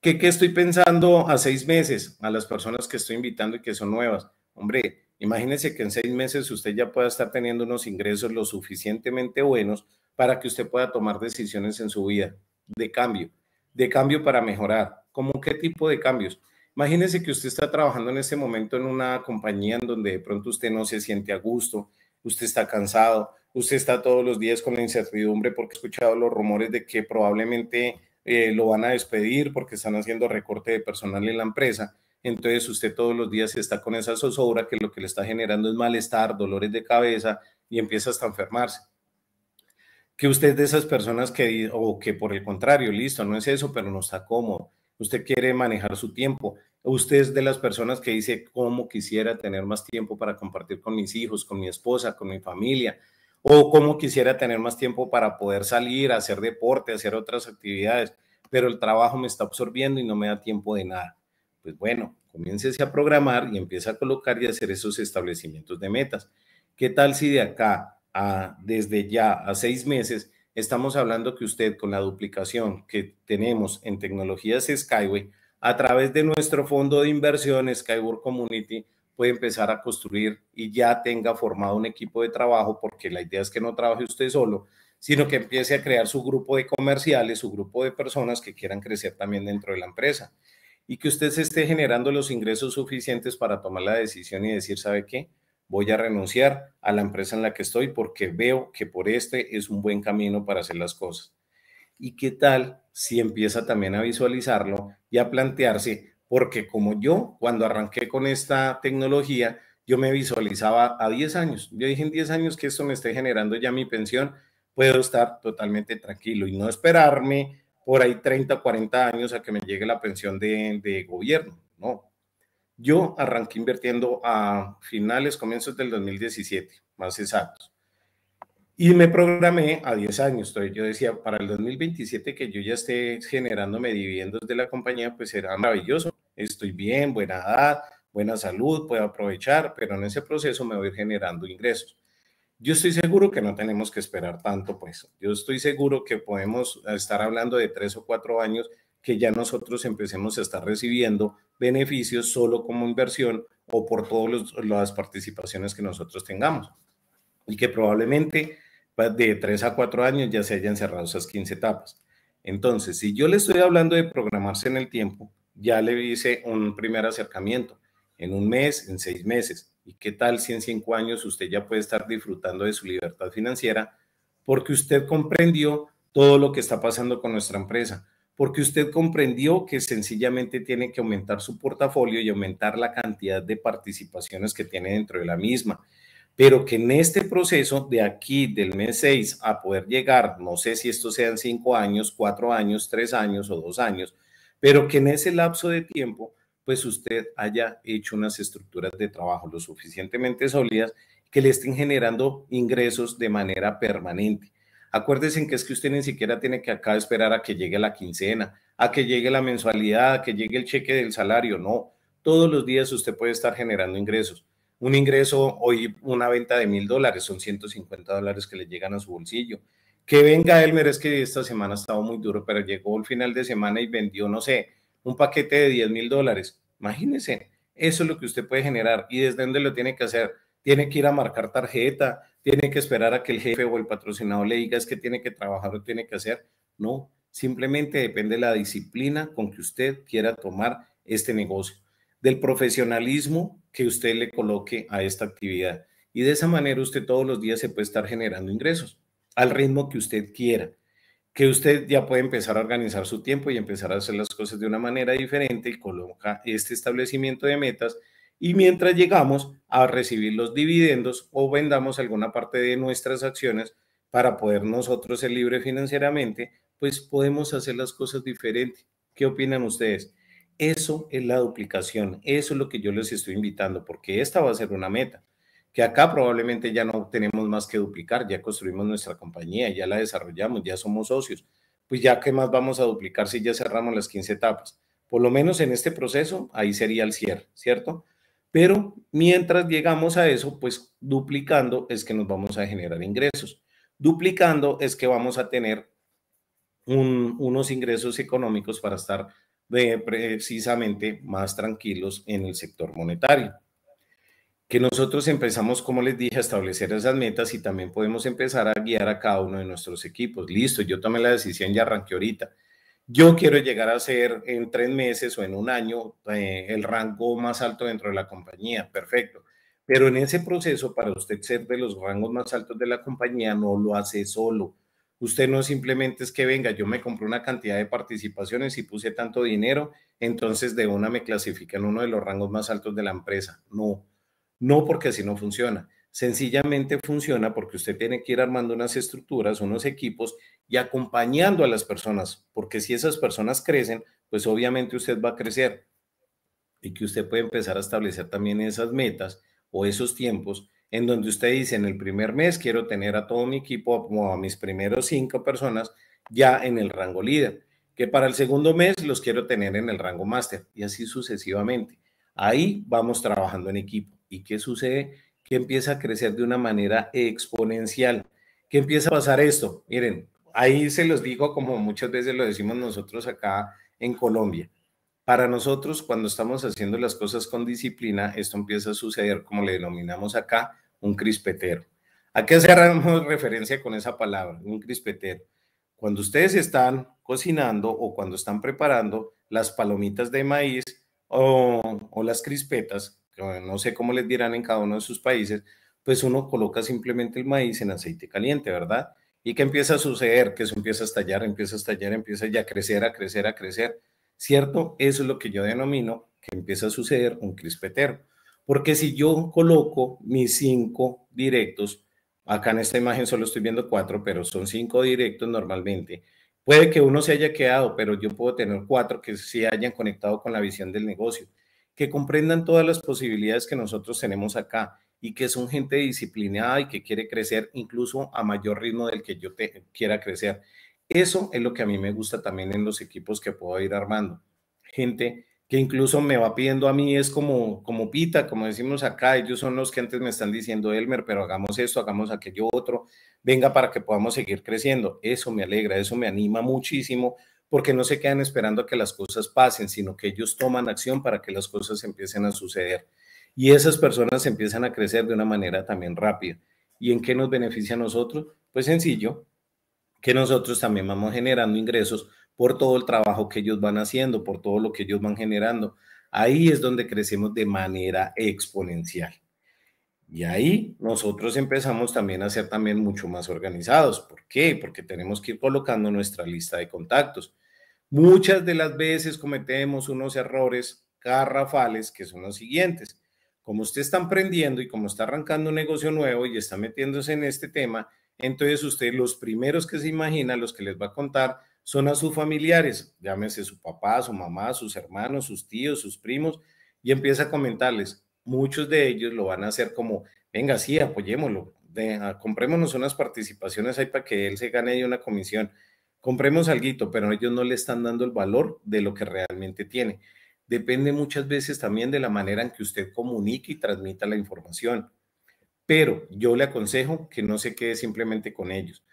¿Qué, ¿Qué, estoy pensando a seis meses a las personas que estoy invitando y que son nuevas? Hombre, imagínense que en seis meses usted ya pueda estar teniendo unos ingresos lo suficientemente buenos para que usted pueda tomar decisiones en su vida de cambio de cambio para mejorar. ¿Cómo qué tipo de cambios? Imagínese que usted está trabajando en ese momento en una compañía en donde de pronto usted no se siente a gusto, usted está cansado, usted está todos los días con la incertidumbre porque ha escuchado los rumores de que probablemente eh, lo van a despedir porque están haciendo recorte de personal en la empresa. Entonces usted todos los días está con esa zozobra que lo que le está generando es malestar, dolores de cabeza y empieza hasta a enfermarse que usted es de esas personas que, o que por el contrario, listo, no es eso, pero no está cómodo. Usted quiere manejar su tiempo. Usted es de las personas que dice, ¿cómo quisiera tener más tiempo para compartir con mis hijos, con mi esposa, con mi familia? O cómo quisiera tener más tiempo para poder salir, hacer deporte, hacer otras actividades, pero el trabajo me está absorbiendo y no me da tiempo de nada. Pues bueno, comiéncese a programar y empieza a colocar y hacer esos establecimientos de metas. ¿Qué tal si de acá desde ya a seis meses, estamos hablando que usted con la duplicación que tenemos en tecnologías Skyway, a través de nuestro fondo de inversión Skyward Community, puede empezar a construir y ya tenga formado un equipo de trabajo, porque la idea es que no trabaje usted solo, sino que empiece a crear su grupo de comerciales, su grupo de personas que quieran crecer también dentro de la empresa y que usted se esté generando los ingresos suficientes para tomar la decisión y decir, ¿sabe qué? voy a renunciar a la empresa en la que estoy porque veo que por este es un buen camino para hacer las cosas. ¿Y qué tal si empieza también a visualizarlo y a plantearse? Porque como yo, cuando arranqué con esta tecnología, yo me visualizaba a 10 años. Yo dije en 10 años que esto me esté generando ya mi pensión, puedo estar totalmente tranquilo y no esperarme por ahí 30, 40 años a que me llegue la pensión de, de gobierno. No, yo arranqué invirtiendo a finales, comienzos del 2017, más exactos. Y me programé a 10 años. yo decía, para el 2027 que yo ya esté generándome dividendos de la compañía, pues será maravilloso. Estoy bien, buena edad, buena salud, puedo aprovechar, pero en ese proceso me voy generando ingresos. Yo estoy seguro que no tenemos que esperar tanto, pues. Yo estoy seguro que podemos estar hablando de tres o cuatro años que ya nosotros empecemos a estar recibiendo beneficios solo como inversión o por todas las participaciones que nosotros tengamos. Y que probablemente pues, de tres a cuatro años ya se hayan cerrado esas 15 etapas. Entonces, si yo le estoy hablando de programarse en el tiempo, ya le hice un primer acercamiento en un mes, en seis meses. ¿Y qué tal si en cinco años usted ya puede estar disfrutando de su libertad financiera? Porque usted comprendió todo lo que está pasando con nuestra empresa, porque usted comprendió que sencillamente tiene que aumentar su portafolio y aumentar la cantidad de participaciones que tiene dentro de la misma. Pero que en este proceso de aquí, del mes 6, a poder llegar, no sé si esto sean 5 años, 4 años, 3 años o 2 años, pero que en ese lapso de tiempo, pues usted haya hecho unas estructuras de trabajo lo suficientemente sólidas que le estén generando ingresos de manera permanente. Acuérdense que es que usted ni siquiera tiene que acá esperar a que llegue la quincena, a que llegue la mensualidad, a que llegue el cheque del salario. No, todos los días usted puede estar generando ingresos. Un ingreso, hoy una venta de mil dólares, son 150 dólares que le llegan a su bolsillo. Que venga Elmer, es que esta semana ha estado muy duro, pero llegó el final de semana y vendió, no sé, un paquete de 10 mil dólares. Imagínense, eso es lo que usted puede generar. ¿Y desde dónde lo tiene que hacer? Tiene que ir a marcar tarjeta, tiene que esperar a que el jefe o el patrocinado le diga es que tiene que trabajar o tiene que hacer. No, simplemente depende de la disciplina con que usted quiera tomar este negocio, del profesionalismo que usted le coloque a esta actividad. Y de esa manera usted todos los días se puede estar generando ingresos al ritmo que usted quiera, que usted ya puede empezar a organizar su tiempo y empezar a hacer las cosas de una manera diferente y coloca este establecimiento de metas y mientras llegamos a recibir los dividendos o vendamos alguna parte de nuestras acciones para poder nosotros ser libres financieramente, pues podemos hacer las cosas diferentes. ¿Qué opinan ustedes? Eso es la duplicación, eso es lo que yo les estoy invitando, porque esta va a ser una meta, que acá probablemente ya no tenemos más que duplicar, ya construimos nuestra compañía, ya la desarrollamos, ya somos socios, pues ya qué más vamos a duplicar si ya cerramos las 15 etapas. Por lo menos en este proceso, ahí sería el cierre, ¿cierto? Pero mientras llegamos a eso, pues duplicando es que nos vamos a generar ingresos. Duplicando es que vamos a tener unos ingresos económicos para estar precisamente más tranquilos en el sector monetario. Que nosotros empezamos, como les dije, a establecer esas metas y también podemos empezar a guiar a cada uno de nuestros equipos. Listo, yo tomé la decisión y arranqué ahorita yo quiero llegar a ser en tres meses o en un año eh, el rango más alto dentro de la compañía, perfecto. Pero en ese proceso, para usted ser de los rangos más altos de la compañía, no lo hace solo. Usted no simplemente es que venga, yo me compré una cantidad de participaciones y puse tanto dinero, entonces de una me clasifican uno de los rangos más altos de la empresa. No, no porque así no funciona sencillamente funciona porque usted tiene que ir armando unas estructuras, unos equipos y acompañando a las personas, porque si esas personas crecen, pues obviamente usted va a crecer y que usted puede empezar a establecer también esas metas o esos tiempos en donde usted dice en el primer mes quiero tener a todo mi equipo, como a mis primeros cinco personas, ya en el rango líder, que para el segundo mes los quiero tener en el rango máster y así sucesivamente. Ahí vamos trabajando en equipo. ¿Y qué sucede? que empieza a crecer de una manera exponencial. ¿Qué empieza a pasar esto? Miren, ahí se los digo como muchas veces lo decimos nosotros acá en Colombia. Para nosotros, cuando estamos haciendo las cosas con disciplina, esto empieza a suceder, como le denominamos acá, un crispetero. ¿A qué hacemos referencia con esa palabra? Un crispetero. Cuando ustedes están cocinando o cuando están preparando las palomitas de maíz o las crispetas, no sé cómo les dirán en cada uno de sus países, pues uno coloca simplemente el maíz en aceite caliente, ¿verdad? ¿Y que empieza a suceder? Que eso empieza a estallar, empieza a estallar, empieza ya a crecer, a crecer, a crecer, ¿cierto? Eso es lo que yo denomino que empieza a suceder un crispetero. Porque si yo coloco mis cinco directos, acá en esta imagen solo estoy viendo cuatro, pero son cinco directos normalmente, puede que uno se haya quedado, pero yo puedo tener cuatro que se hayan conectado con la visión del negocio que comprendan todas las posibilidades que nosotros tenemos acá y que son gente disciplinada y que quiere crecer incluso a mayor ritmo del que yo quiera crecer. Eso es lo que a mí me gusta también en los equipos que puedo ir armando. Gente que incluso me va pidiendo a mí, es como, como pita, como decimos acá, ellos son los que antes me están diciendo, Elmer, pero hagamos esto, hagamos aquello otro, venga para que podamos seguir creciendo. Eso me alegra, eso me anima muchísimo porque no se quedan esperando a que las cosas pasen, sino que ellos toman acción para que las cosas empiecen a suceder. Y esas personas empiezan a crecer de una manera también rápida. ¿Y en qué nos beneficia a nosotros? Pues sencillo, que nosotros también vamos generando ingresos por todo el trabajo que ellos van haciendo, por todo lo que ellos van generando. Ahí es donde crecemos de manera exponencial. Y ahí nosotros empezamos también a ser también mucho más organizados. ¿Por qué? Porque tenemos que ir colocando nuestra lista de contactos. Muchas de las veces cometemos unos errores garrafales que son los siguientes. Como usted está emprendiendo y como está arrancando un negocio nuevo y está metiéndose en este tema, entonces usted los primeros que se imagina, los que les va a contar, son a sus familiares, llámese su papá, su mamá, sus hermanos, sus tíos, sus primos, y empieza a comentarles, muchos de ellos lo van a hacer como, venga, sí, apoyémoslo, comprémonos unas participaciones ahí para que él se gane ahí una comisión, compremos algo, pero ellos no le están dando el valor de lo que realmente tiene. Depende muchas veces también de la manera en que usted comunique y transmita la información. Pero yo le aconsejo que no se quede simplemente con ellos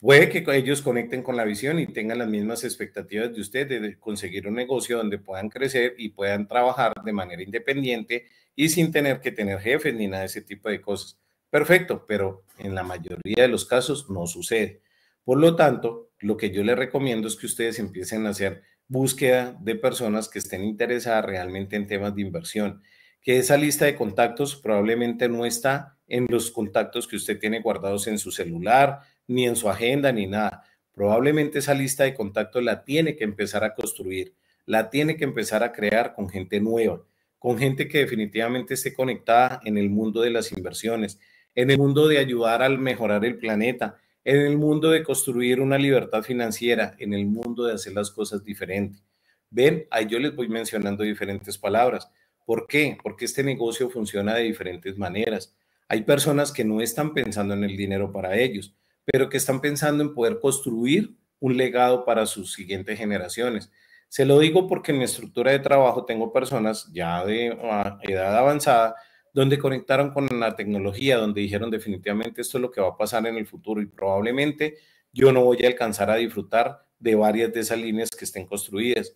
puede que ellos conecten con la visión y tengan las mismas expectativas de usted de conseguir un negocio donde puedan crecer y puedan trabajar de manera independiente y sin tener que tener jefes ni nada de ese tipo de cosas. Perfecto, pero en la mayoría de los casos no sucede. Por lo tanto, lo que yo les recomiendo es que ustedes empiecen a hacer búsqueda de personas que estén interesadas realmente en temas de inversión, que esa lista de contactos probablemente no está en los contactos que usted tiene guardados en su celular, ni en su agenda, ni nada. Probablemente esa lista de contactos la tiene que empezar a construir, la tiene que empezar a crear con gente nueva, con gente que definitivamente esté conectada en el mundo de las inversiones, en el mundo de ayudar al mejorar el planeta, en el mundo de construir una libertad financiera, en el mundo de hacer las cosas diferentes. Ven, ahí yo les voy mencionando diferentes palabras. ¿Por qué? Porque este negocio funciona de diferentes maneras. Hay personas que no están pensando en el dinero para ellos pero que están pensando en poder construir un legado para sus siguientes generaciones. Se lo digo porque en mi estructura de trabajo tengo personas ya de ah, edad avanzada donde conectaron con la tecnología, donde dijeron definitivamente esto es lo que va a pasar en el futuro y probablemente yo no voy a alcanzar a disfrutar de varias de esas líneas que estén construidas.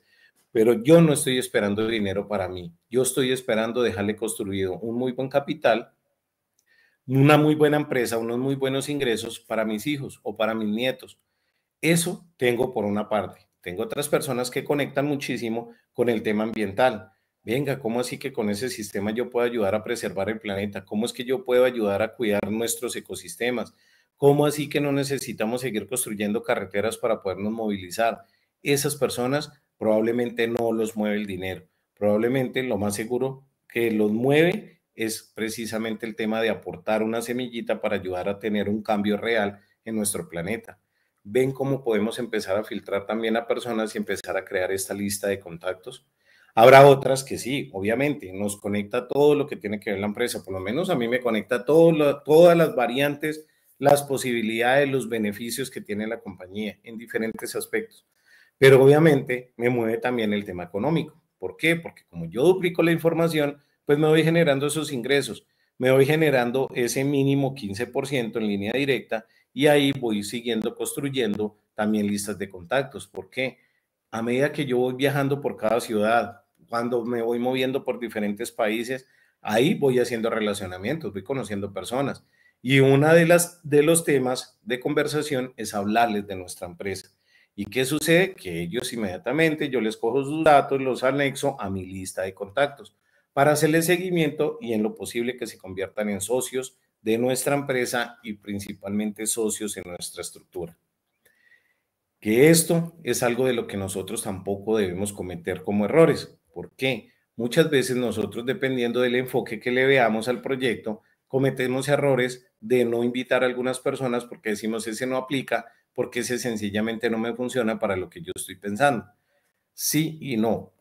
Pero yo no estoy esperando dinero para mí, yo estoy esperando dejarle construido un muy buen capital una muy buena empresa, unos muy buenos ingresos para mis hijos o para mis nietos. Eso tengo por una parte. Tengo otras personas que conectan muchísimo con el tema ambiental. Venga, ¿cómo así que con ese sistema yo puedo ayudar a preservar el planeta? ¿Cómo es que yo puedo ayudar a cuidar nuestros ecosistemas? ¿Cómo así que no necesitamos seguir construyendo carreteras para podernos movilizar? Esas personas probablemente no los mueve el dinero. Probablemente lo más seguro que los mueve es precisamente el tema de aportar una semillita para ayudar a tener un cambio real en nuestro planeta. Ven cómo podemos empezar a filtrar también a personas y empezar a crear esta lista de contactos. Habrá otras que sí, obviamente, nos conecta todo lo que tiene que ver la empresa, por lo menos a mí me conecta todas las variantes, las posibilidades, los beneficios que tiene la compañía en diferentes aspectos. Pero obviamente me mueve también el tema económico. ¿Por qué? Porque como yo duplico la información, pues me voy generando esos ingresos, me voy generando ese mínimo 15% en línea directa y ahí voy siguiendo construyendo también listas de contactos. ¿Por qué? A medida que yo voy viajando por cada ciudad, cuando me voy moviendo por diferentes países, ahí voy haciendo relacionamientos, voy conociendo personas. Y una de las de los temas de conversación es hablarles de nuestra empresa. ¿Y qué sucede? Que ellos inmediatamente yo les cojo sus datos, los anexo a mi lista de contactos para hacerle seguimiento y en lo posible que se conviertan en socios de nuestra empresa y principalmente socios en nuestra estructura. Que esto es algo de lo que nosotros tampoco debemos cometer como errores. ¿Por qué? Muchas veces nosotros, dependiendo del enfoque que le veamos al proyecto, cometemos errores de no invitar a algunas personas porque decimos ese no aplica, porque ese sencillamente no me funciona para lo que yo estoy pensando. Sí y no.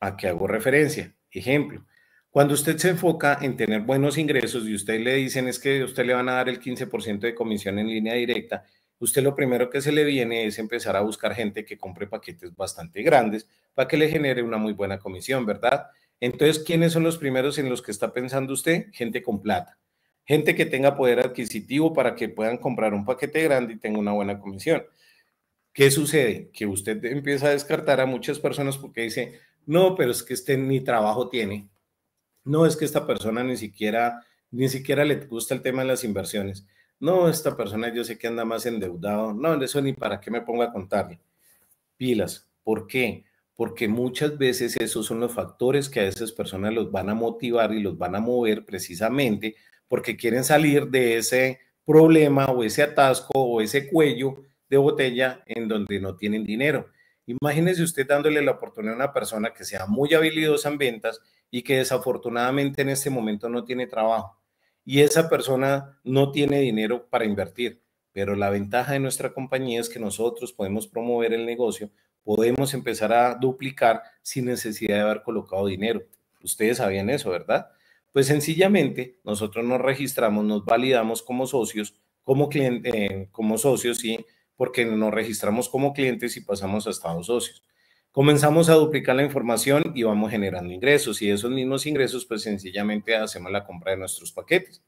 ¿A qué hago referencia? Ejemplo, cuando usted se enfoca en tener buenos ingresos y usted le dicen es que usted le van a dar el 15% de comisión en línea directa, usted lo primero que se le viene es empezar a buscar gente que compre paquetes bastante grandes para que le genere una muy buena comisión, ¿verdad? Entonces, ¿quiénes son los primeros en los que está pensando usted? Gente con plata, gente que tenga poder adquisitivo para que puedan comprar un paquete grande y tenga una buena comisión. ¿Qué sucede? Que usted empieza a descartar a muchas personas porque dice, no, pero es que este ni trabajo tiene no es que esta persona ni siquiera, ni siquiera le gusta el tema de las inversiones. No, esta persona yo sé que anda más endeudado. No, eso ni para qué me ponga a contarle. Pilas. ¿Por qué? Porque muchas veces esos son los factores que a esas personas los van a motivar y los van a mover precisamente porque quieren salir de ese problema o ese atasco o ese cuello de botella en donde no tienen dinero. Imagínese usted dándole la oportunidad a una persona que sea muy habilidosa en ventas y que desafortunadamente en este momento no tiene trabajo. Y esa persona no tiene dinero para invertir, pero la ventaja de nuestra compañía es que nosotros podemos promover el negocio, podemos empezar a duplicar sin necesidad de haber colocado dinero. Ustedes sabían eso, ¿verdad? Pues sencillamente nosotros nos registramos, nos validamos como socios, como, clientes, eh, como socios, sí, porque nos registramos como clientes y pasamos a estados socios comenzamos a duplicar la información y vamos generando ingresos y esos mismos ingresos pues sencillamente hacemos la compra de nuestros paquetes.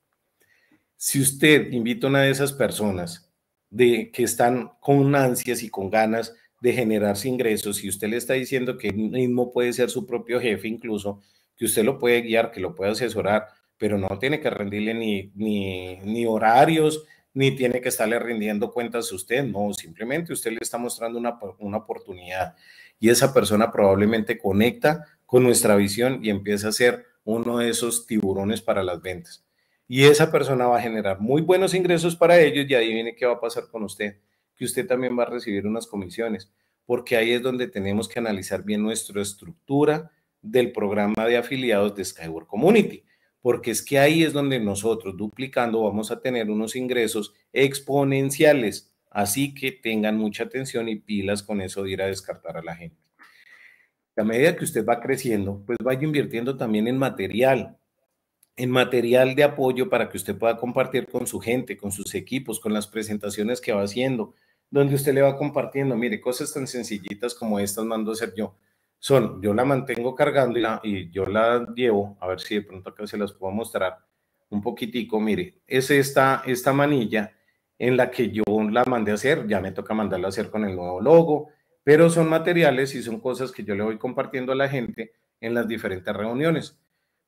Si usted invita a una de esas personas de que están con ansias y con ganas de generarse ingresos y usted le está diciendo que mismo puede ser su propio jefe incluso, que usted lo puede guiar, que lo puede asesorar, pero no tiene que rendirle ni, ni, ni horarios, ni tiene que estarle rindiendo cuentas a usted, no, simplemente usted le está mostrando una, una oportunidad y esa persona probablemente conecta con nuestra visión y empieza a ser uno de esos tiburones para las ventas. Y esa persona va a generar muy buenos ingresos para ellos y ahí viene qué va a pasar con usted, que usted también va a recibir unas comisiones, porque ahí es donde tenemos que analizar bien nuestra estructura del programa de afiliados de Skyward Community, porque es que ahí es donde nosotros duplicando vamos a tener unos ingresos exponenciales Así que tengan mucha atención y pilas con eso de ir a descartar a la gente. A medida que usted va creciendo, pues vaya invirtiendo también en material, en material de apoyo para que usted pueda compartir con su gente, con sus equipos, con las presentaciones que va haciendo, donde usted le va compartiendo, mire, cosas tan sencillitas como estas mando a hacer yo. Son, yo la mantengo cargando y, yo la llevo, a ver si de pronto acá se las puedo mostrar un poquitico, mire, es esta, esta manilla en la que yo la mandé a hacer, ya me toca mandarla a hacer con el nuevo logo, pero son materiales y son cosas que yo le voy compartiendo a la gente en las diferentes reuniones.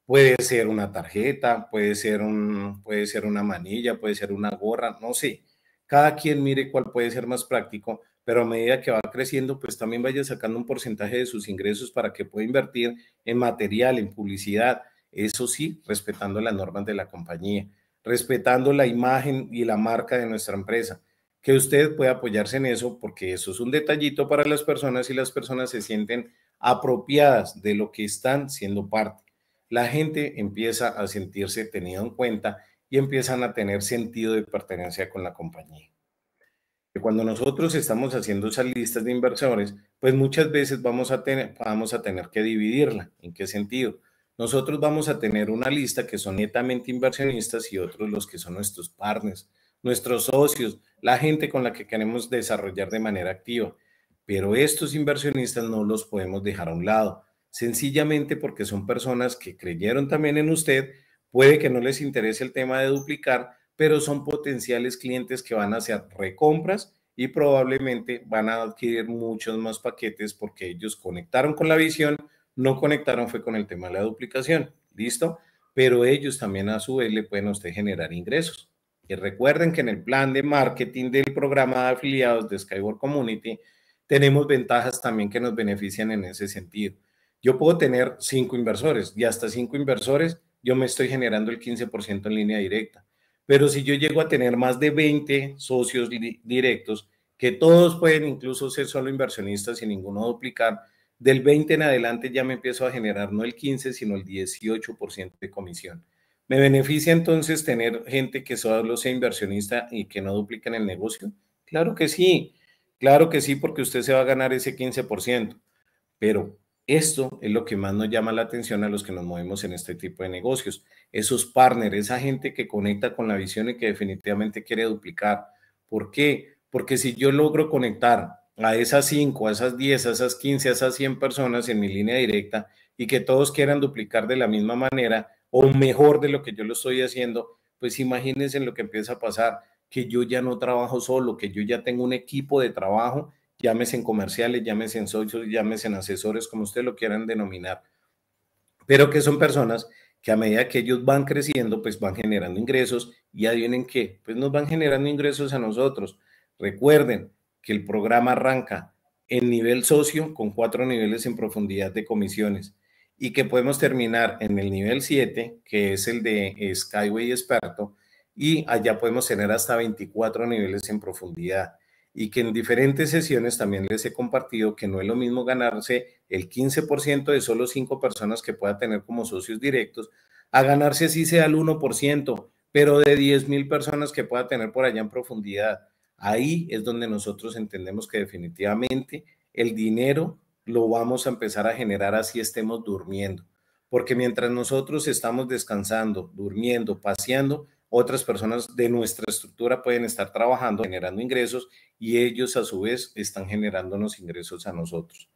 Puede ser una tarjeta, puede ser, un, puede ser una manilla, puede ser una gorra, no sé. Cada quien mire cuál puede ser más práctico, pero a medida que va creciendo, pues también vaya sacando un porcentaje de sus ingresos para que pueda invertir en material, en publicidad, eso sí, respetando las normas de la compañía, respetando la imagen y la marca de nuestra empresa que usted pueda apoyarse en eso, porque eso es un detallito para las personas y las personas se sienten apropiadas de lo que están siendo parte. La gente empieza a sentirse tenida en cuenta y empiezan a tener sentido de pertenencia con la compañía. Que cuando nosotros estamos haciendo esas listas de inversores, pues muchas veces vamos a tener, vamos a tener que dividirla. ¿En qué sentido? Nosotros vamos a tener una lista que son netamente inversionistas y otros los que son nuestros partners, nuestros socios, la gente con la que queremos desarrollar de manera activa. Pero estos inversionistas no los podemos dejar a un lado, sencillamente porque son personas que creyeron también en usted, puede que no les interese el tema de duplicar, pero son potenciales clientes que van a hacer recompras y probablemente van a adquirir muchos más paquetes porque ellos conectaron con la visión, no conectaron fue con el tema de la duplicación, ¿listo? Pero ellos también a su vez le pueden usted generar ingresos. Y recuerden que en el plan de marketing del programa de afiliados de Skyward Community tenemos ventajas también que nos benefician en ese sentido. Yo puedo tener cinco inversores y hasta cinco inversores yo me estoy generando el 15% en línea directa. Pero si yo llego a tener más de 20 socios directos, que todos pueden incluso ser solo inversionistas y ninguno duplicar, del 20 en adelante ya me empiezo a generar no el 15, sino el 18% de comisión. ¿Me beneficia entonces tener gente que solo sea inversionista y que no dupliquen el negocio? Claro que sí, claro que sí, porque usted se va a ganar ese 15%, pero esto es lo que más nos llama la atención a los que nos movemos en este tipo de negocios, esos partners, esa gente que conecta con la visión y que definitivamente quiere duplicar. ¿Por qué? Porque si yo logro conectar a esas 5, a esas 10, a esas 15, a esas 100 personas en mi línea directa y que todos quieran duplicar de la misma manera, o mejor de lo que yo lo estoy haciendo, pues imagínense lo que empieza a pasar, que yo ya no trabajo solo, que yo ya tengo un equipo de trabajo, llámese en comerciales, llámese en socios, llámese en asesores, como ustedes lo quieran denominar, pero que son personas que a medida que ellos van creciendo, pues van generando ingresos y adivinen qué, pues nos van generando ingresos a nosotros. Recuerden que el programa arranca en nivel socio con cuatro niveles en profundidad de comisiones y que podemos terminar en el nivel 7, que es el de Skyway Experto, y allá podemos tener hasta 24 niveles en profundidad. Y que en diferentes sesiones también les he compartido que no es lo mismo ganarse el 15% de solo 5 personas que pueda tener como socios directos, a ganarse así sea el 1%, pero de 10 mil personas que pueda tener por allá en profundidad. Ahí es donde nosotros entendemos que definitivamente el dinero lo vamos a empezar a generar así estemos durmiendo. Porque mientras nosotros estamos descansando, durmiendo, paseando, otras personas de nuestra estructura pueden estar trabajando, generando ingresos y ellos a su vez están generándonos ingresos a nosotros.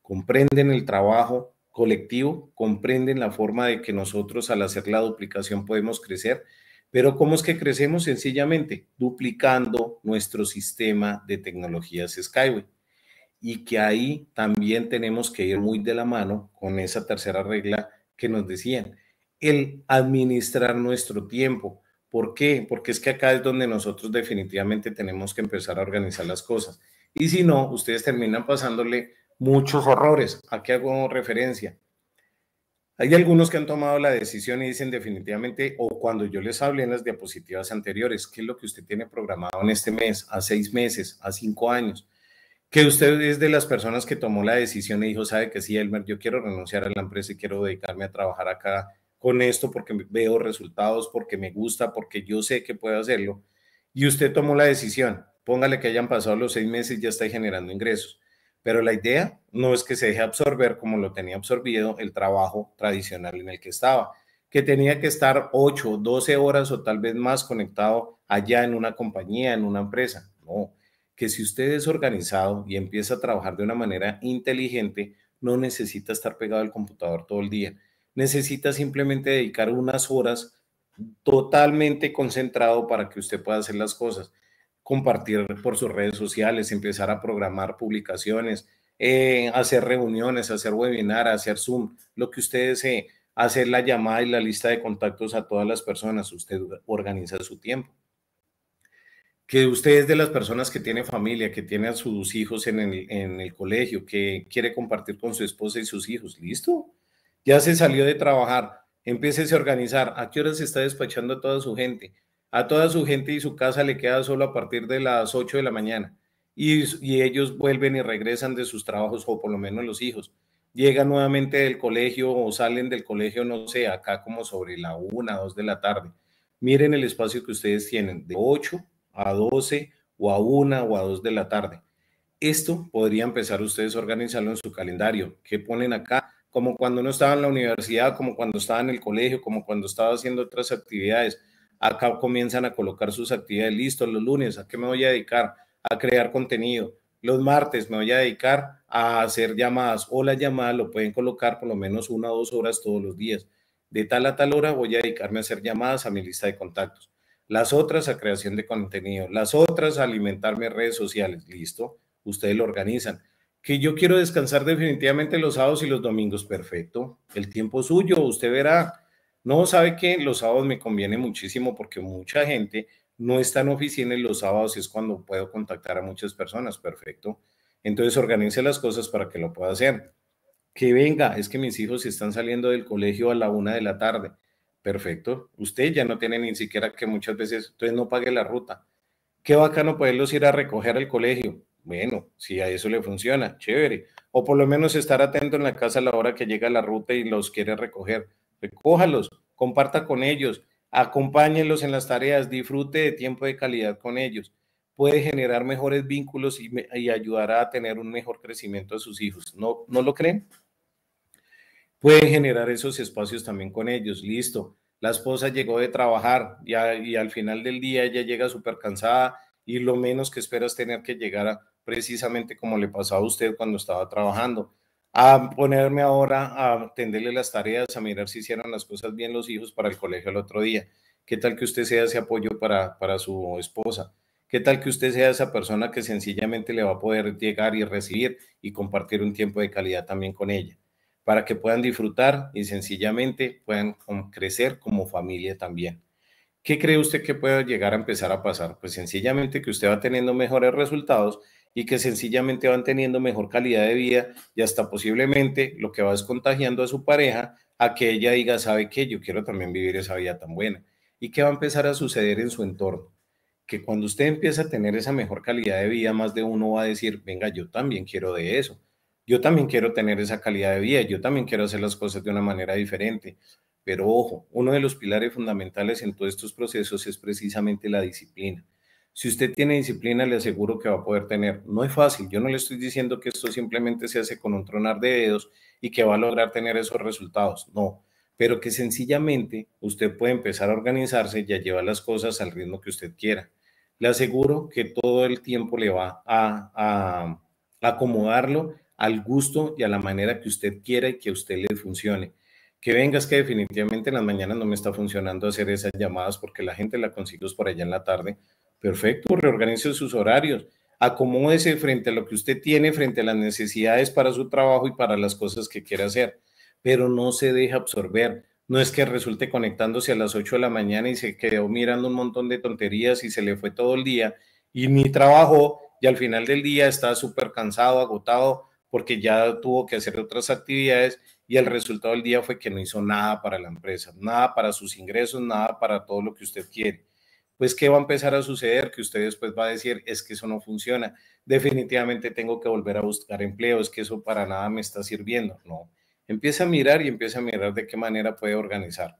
Comprenden el trabajo colectivo, comprenden la forma de que nosotros al hacer la duplicación podemos crecer, pero ¿cómo es que crecemos? Sencillamente duplicando nuestro sistema de tecnologías Skyway y que ahí también tenemos que ir muy de la mano con esa tercera regla que nos decían, el administrar nuestro tiempo. ¿Por qué? Porque es que acá es donde nosotros definitivamente tenemos que empezar a organizar las cosas. Y si no, ustedes terminan pasándole muchos horrores. Aquí hago referencia. Hay algunos que han tomado la decisión y dicen definitivamente, o cuando yo les hablé en las diapositivas anteriores, ¿qué es lo que usted tiene programado en este mes, a seis meses, a cinco años? que usted es de las personas que tomó la decisión y dijo, sabe que sí, Elmer, yo quiero renunciar a la empresa y quiero dedicarme a trabajar acá con esto porque veo resultados, porque me gusta, porque yo sé que puedo hacerlo. Y usted tomó la decisión. Póngale que hayan pasado los seis meses y ya está generando ingresos. Pero la idea no es que se deje absorber como lo tenía absorbido el trabajo tradicional en el que estaba, que tenía que estar 8, 12 horas o tal vez más conectado allá en una compañía, en una empresa. No, que si usted es organizado y empieza a trabajar de una manera inteligente, no necesita estar pegado al computador todo el día. Necesita simplemente dedicar unas horas totalmente concentrado para que usted pueda hacer las cosas. Compartir por sus redes sociales, empezar a programar publicaciones, eh, hacer reuniones, hacer webinar, hacer Zoom, lo que usted desee, hacer la llamada y la lista de contactos a todas las personas. Usted organiza su tiempo que usted es de las personas que tiene familia, que tiene a sus hijos en el, en el, colegio, que quiere compartir con su esposa y sus hijos, listo. Ya se salió de trabajar, empiece a organizar. ¿A qué hora se está despachando a toda su gente? A toda su gente y su casa le queda solo a partir de las 8 de la mañana. Y, y ellos vuelven y regresan de sus trabajos, o por lo menos los hijos. Llegan nuevamente del colegio o salen del colegio, no sé, acá como sobre la 1, 2 de la tarde. Miren el espacio que ustedes tienen, de 8 a 12 o a 1 o a 2 de la tarde. Esto podría empezar ustedes a organizarlo en su calendario. ¿Qué ponen acá? Como cuando no estaba en la universidad, como cuando estaba en el colegio, como cuando estaba haciendo otras actividades. Acá comienzan a colocar sus actividades. Listo, los lunes, ¿a qué me voy a dedicar? A crear contenido. Los martes me voy a dedicar a hacer llamadas o las llamadas lo pueden colocar por lo menos una o dos horas todos los días. De tal a tal hora voy a dedicarme a hacer llamadas a mi lista de contactos las otras a creación de contenido, las otras a alimentarme redes sociales, listo, ustedes lo organizan. Que yo quiero descansar definitivamente los sábados y los domingos, perfecto, el tiempo suyo, usted verá. No sabe que los sábados me conviene muchísimo porque mucha gente no está en oficina los sábados es cuando puedo contactar a muchas personas, perfecto. Entonces organice las cosas para que lo pueda hacer. Que venga, es que mis hijos están saliendo del colegio a la una de la tarde. Perfecto. Usted ya no tiene ni siquiera que muchas veces, entonces no pague la ruta. Qué bacano poderlos ir a recoger al colegio. Bueno, si a eso le funciona, chévere. O por lo menos estar atento en la casa a la hora que llega la ruta y los quiere recoger. Recójalos, comparta con ellos, acompáñenlos en las tareas, disfrute de tiempo de calidad con ellos. Puede generar mejores vínculos y, ayudará a tener un mejor crecimiento de sus hijos. ¿No, ¿No lo creen? pueden generar esos espacios también con ellos. Listo, la esposa llegó de trabajar y, y al final del día ella llega súper cansada y lo menos que esperas tener que llegar precisamente como le pasaba a usted cuando estaba trabajando, a ponerme ahora a atenderle las tareas, a mirar si hicieron las cosas bien los hijos para el colegio el otro día. ¿Qué tal que usted sea ese apoyo para, para su esposa? ¿Qué tal que usted sea esa persona que sencillamente le va a poder llegar y recibir y compartir un tiempo de calidad también con ella? para que puedan disfrutar y sencillamente puedan crecer como familia también. ¿Qué cree usted que pueda llegar a empezar a pasar? Pues sencillamente que usted va teniendo mejores resultados y que sencillamente van teniendo mejor calidad de vida y hasta posiblemente lo que va es contagiando a su pareja a que ella diga, sabe que yo quiero también vivir esa vida tan buena. ¿Y qué va a empezar a suceder en su entorno? Que cuando usted empieza a tener esa mejor calidad de vida, más de uno va a decir, venga, yo también quiero de eso. Yo también quiero tener esa calidad de vida, yo también quiero hacer las cosas de una manera diferente. Pero ojo, uno de los pilares fundamentales en todos estos procesos es precisamente la disciplina. Si usted tiene disciplina, le aseguro que va a poder tener. No es fácil, yo no le estoy diciendo que esto simplemente se hace con un tronar de dedos y que va a lograr tener esos resultados, no, pero que sencillamente usted puede empezar a organizarse y a llevar las cosas al ritmo que usted quiera. Le aseguro que todo el tiempo le va a, acomodarlo al gusto y a la manera que usted quiera y que a usted le funcione. Que vengas que definitivamente en las mañanas no me está funcionando hacer esas llamadas porque la gente la consigue por allá en la tarde. Perfecto, reorganice sus horarios, acomódese frente a lo que usted tiene, frente a las necesidades para su trabajo y para las cosas que quiere hacer, pero no se deje absorber. No es que resulte conectándose a las 8 de la mañana y se quedó mirando un montón de tonterías y se le fue todo el día y ni trabajó y al final del día está súper cansado, agotado porque ya tuvo que hacer otras actividades y el resultado del día fue que no hizo nada para la empresa, nada para sus ingresos, nada para todo lo que usted quiere. Pues, ¿qué va a empezar a suceder? Que usted después va a decir, es que eso no funciona, definitivamente tengo que volver a buscar empleo, es que eso para nada me está sirviendo. No, empieza a mirar y empieza a mirar de qué manera puede organizar.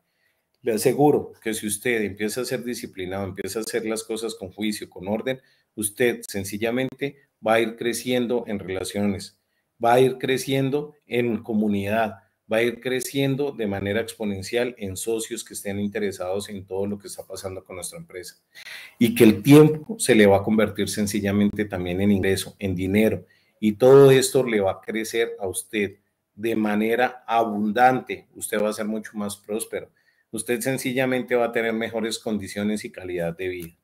Le aseguro que si usted empieza a ser disciplinado, empieza a hacer las cosas con juicio, con orden, usted sencillamente va a ir creciendo en relaciones, va a ir creciendo en comunidad, va a ir creciendo de manera exponencial en socios que estén interesados en todo lo que está pasando con nuestra empresa. Y que el tiempo se le va a convertir sencillamente también en ingreso, en dinero. Y todo esto le va a crecer a usted de manera abundante. Usted va a ser mucho más próspero. Usted sencillamente va a tener mejores condiciones y calidad de vida,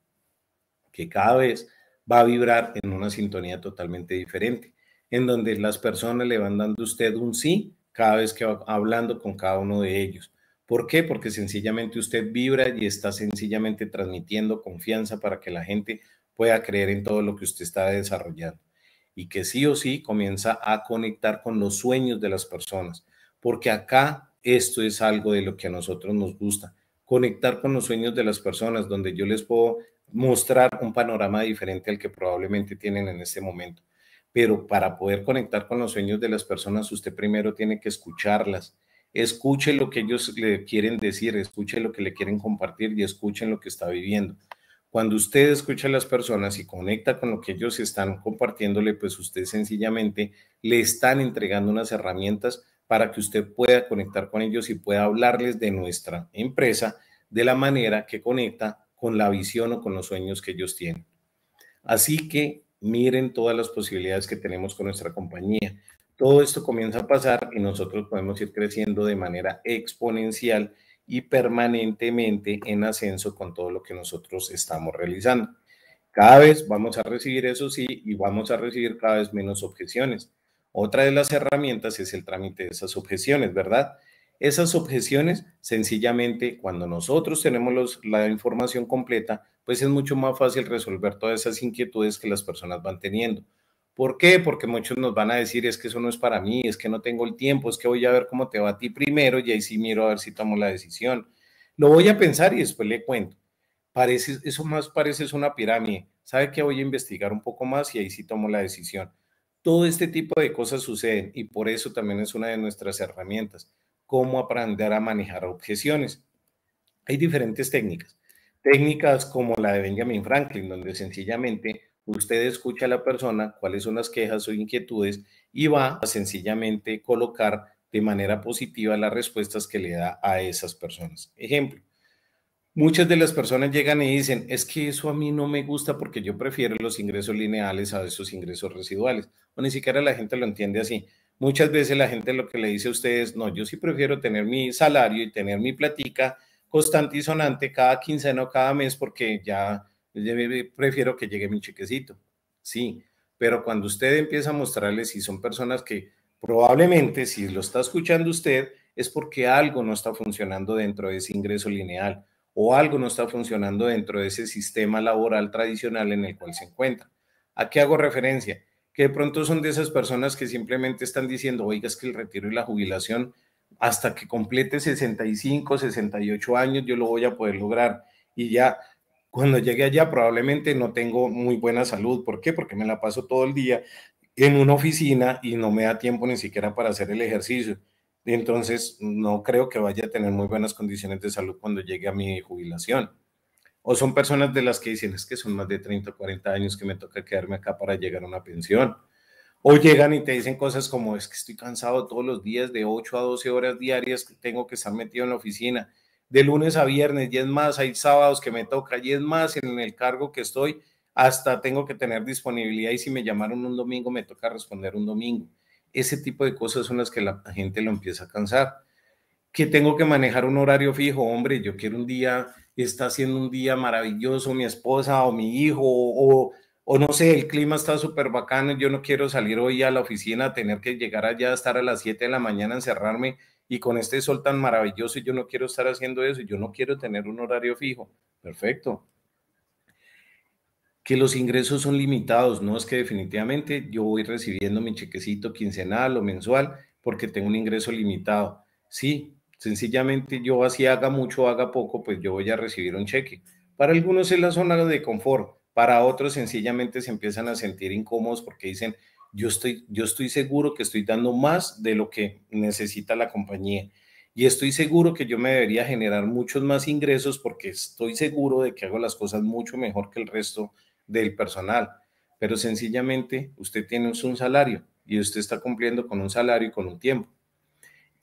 que cada vez va a vibrar en una sintonía totalmente diferente en donde las personas le van dando a usted un sí cada vez que va hablando con cada uno de ellos. ¿Por qué? Porque sencillamente usted vibra y está sencillamente transmitiendo confianza para que la gente pueda creer en todo lo que usted está desarrollando y que sí o sí comienza a conectar con los sueños de las personas, porque acá esto es algo de lo que a nosotros nos gusta, conectar con los sueños de las personas, donde yo les puedo mostrar un panorama diferente al que probablemente tienen en este momento pero para poder conectar con los sueños de las personas, usted primero tiene que escucharlas. Escuche lo que ellos le quieren decir, escuche lo que le quieren compartir y escuchen lo que está viviendo. Cuando usted escucha a las personas y conecta con lo que ellos están compartiéndole, pues usted sencillamente le están entregando unas herramientas para que usted pueda conectar con ellos y pueda hablarles de nuestra empresa de la manera que conecta con la visión o con los sueños que ellos tienen. Así que miren todas las posibilidades que tenemos con nuestra compañía. Todo esto comienza a pasar y nosotros podemos ir creciendo de manera exponencial y permanentemente en ascenso con todo lo que nosotros estamos realizando. Cada vez vamos a recibir eso sí y vamos a recibir cada vez menos objeciones. Otra de las herramientas es el trámite de esas objeciones, ¿verdad? Esas objeciones, sencillamente, cuando nosotros tenemos la información completa, pues es mucho más fácil resolver todas esas inquietudes que las personas van teniendo. ¿Por qué? Porque muchos nos van a decir, es que eso no es para mí, es que no tengo el tiempo, es que voy a ver cómo te va a ti primero y ahí sí miro a ver si tomo la decisión. Lo voy a pensar y después le cuento. Parece, eso más parece es una pirámide. ¿Sabe qué? voy a investigar un poco más y ahí sí tomo la decisión? Todo este tipo de cosas suceden y por eso también es una de nuestras herramientas cómo aprender a manejar objeciones. Hay diferentes técnicas. Técnicas como la de Benjamin Franklin, donde sencillamente usted escucha a la persona cuáles son las quejas o inquietudes y va a sencillamente colocar de manera positiva las respuestas que le da a esas personas. Ejemplo, muchas de las personas llegan y dicen, es que eso a mí no me gusta porque yo prefiero los ingresos lineales a esos ingresos residuales. O ni siquiera la gente lo entiende así. Muchas veces la gente lo que le dice a ustedes, no, yo sí prefiero tener mi salario y tener mi platica constante y sonante cada quincena o cada mes porque ya prefiero que llegue mi chequecito. Sí, pero cuando usted empieza a mostrarle si son personas que probablemente si lo está escuchando usted es porque algo no está funcionando dentro de ese ingreso lineal o algo no está funcionando dentro de ese sistema laboral tradicional en el cual se encuentra. ¿A qué hago referencia? que de pronto son de esas personas que simplemente están diciendo, oiga, es que el retiro y la jubilación hasta que complete 65, 68 años, yo lo voy a poder lograr. Y ya, cuando llegue allá, probablemente no tengo muy buena salud. ¿Por qué? Porque me la paso todo el día en una oficina y no me da tiempo ni siquiera para hacer el ejercicio. Entonces, no creo que vaya a tener muy buenas condiciones de salud cuando llegue a mi jubilación. O son personas de las que dicen, es que son más de 30 o 40 años que me toca quedarme acá para llegar a una pensión. O llegan y te dicen cosas como, es que estoy cansado todos los días de 8 a 12 horas diarias que tengo que estar metido en la oficina, de lunes a viernes, y es más, hay sábados que me toca, y es más, en el cargo que estoy, hasta tengo que tener disponibilidad y si me llamaron un domingo, me toca responder un domingo. Ese tipo de cosas son las que la gente lo empieza a cansar. Que tengo que manejar un horario fijo, hombre, yo quiero un día está haciendo un día maravilloso, mi esposa o mi hijo, o, o no sé, el clima está súper bacano, yo no quiero salir hoy a la oficina, tener que llegar allá, a estar a las 7 de la mañana, encerrarme y con este sol tan maravilloso, yo no quiero estar haciendo eso, yo no quiero tener un horario fijo. Perfecto. Que los ingresos son limitados, no es que definitivamente yo voy recibiendo mi chequecito quincenal o mensual porque tengo un ingreso limitado. Sí, Sencillamente yo así haga mucho, haga poco, pues yo voy a recibir un cheque. Para algunos es la zona de confort, para otros sencillamente se empiezan a sentir incómodos porque dicen, yo estoy, yo estoy seguro que estoy dando más de lo que necesita la compañía. Y estoy seguro que yo me debería generar muchos más ingresos porque estoy seguro de que hago las cosas mucho mejor que el resto del personal. Pero sencillamente usted tiene un salario y usted está cumpliendo con un salario y con un tiempo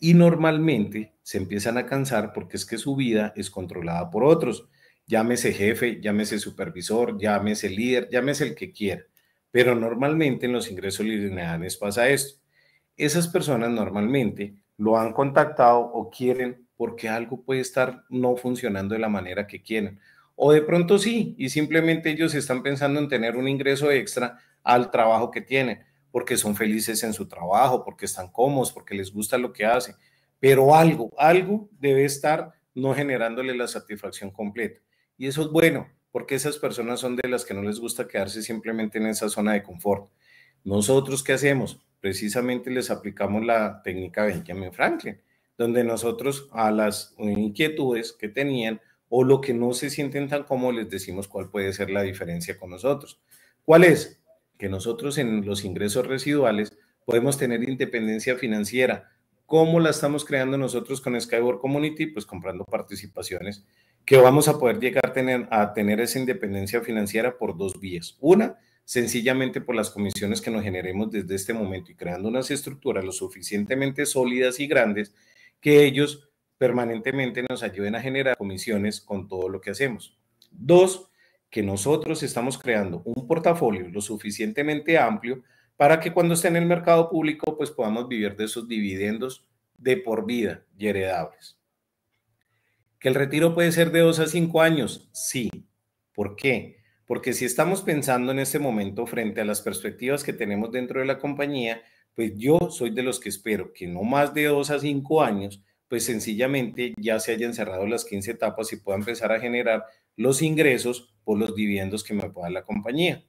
y normalmente se empiezan a cansar porque es que su vida es controlada por otros. Llámese jefe, llámese supervisor, llámese líder, llámese el que quiera. Pero normalmente en los ingresos lineales pasa esto. Esas personas normalmente lo han contactado o quieren porque algo puede estar no funcionando de la manera que quieren. O de pronto sí, y simplemente ellos están pensando en tener un ingreso extra al trabajo que tienen porque son felices en su trabajo, porque están cómodos, porque les gusta lo que hacen, pero algo, algo debe estar no generándole la satisfacción completa. Y eso es bueno, porque esas personas son de las que no les gusta quedarse simplemente en esa zona de confort. Nosotros, ¿qué hacemos? Precisamente les aplicamos la técnica de Benjamin Franklin, donde nosotros a las inquietudes que tenían o lo que no se sienten tan cómodos les decimos cuál puede ser la diferencia con nosotros. ¿Cuál es? que nosotros en los ingresos residuales podemos tener independencia financiera. ¿Cómo la estamos creando nosotros con Skyward Community? Pues comprando participaciones que vamos a poder llegar a tener, a tener esa independencia financiera por dos vías. Una, sencillamente por las comisiones que nos generemos desde este momento y creando unas estructuras lo suficientemente sólidas y grandes que ellos permanentemente nos ayuden a generar comisiones con todo lo que hacemos. Dos, que nosotros estamos creando un portafolio lo suficientemente amplio para que cuando esté en el mercado público, pues podamos vivir de esos dividendos de por vida y heredables. ¿Que el retiro puede ser de dos a cinco años? Sí. ¿Por qué? Porque si estamos pensando en este momento frente a las perspectivas que tenemos dentro de la compañía, pues yo soy de los que espero que no más de dos a cinco años, pues sencillamente ya se hayan cerrado las 15 etapas y pueda empezar a generar los ingresos por los dividendos que me pueda la compañía.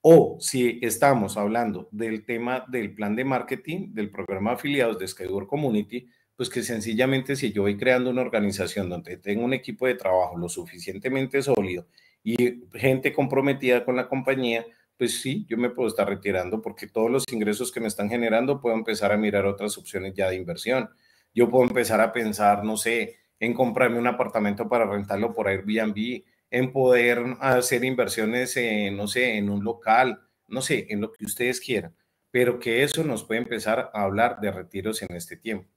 O si estamos hablando del tema del plan de marketing del programa afiliados de Skyward Community, pues que sencillamente si yo voy creando una organización donde tengo un equipo de trabajo lo suficientemente sólido y gente comprometida con la compañía, pues sí, yo me puedo estar retirando porque todos los ingresos que me están generando puedo empezar a mirar otras opciones ya de inversión. Yo puedo empezar a pensar, no sé, en comprarme un apartamento para rentarlo por Airbnb, en poder hacer inversiones, no sé, en un local, no sé, en lo que ustedes quieran, pero que eso nos puede empezar a hablar de retiros en este tiempo.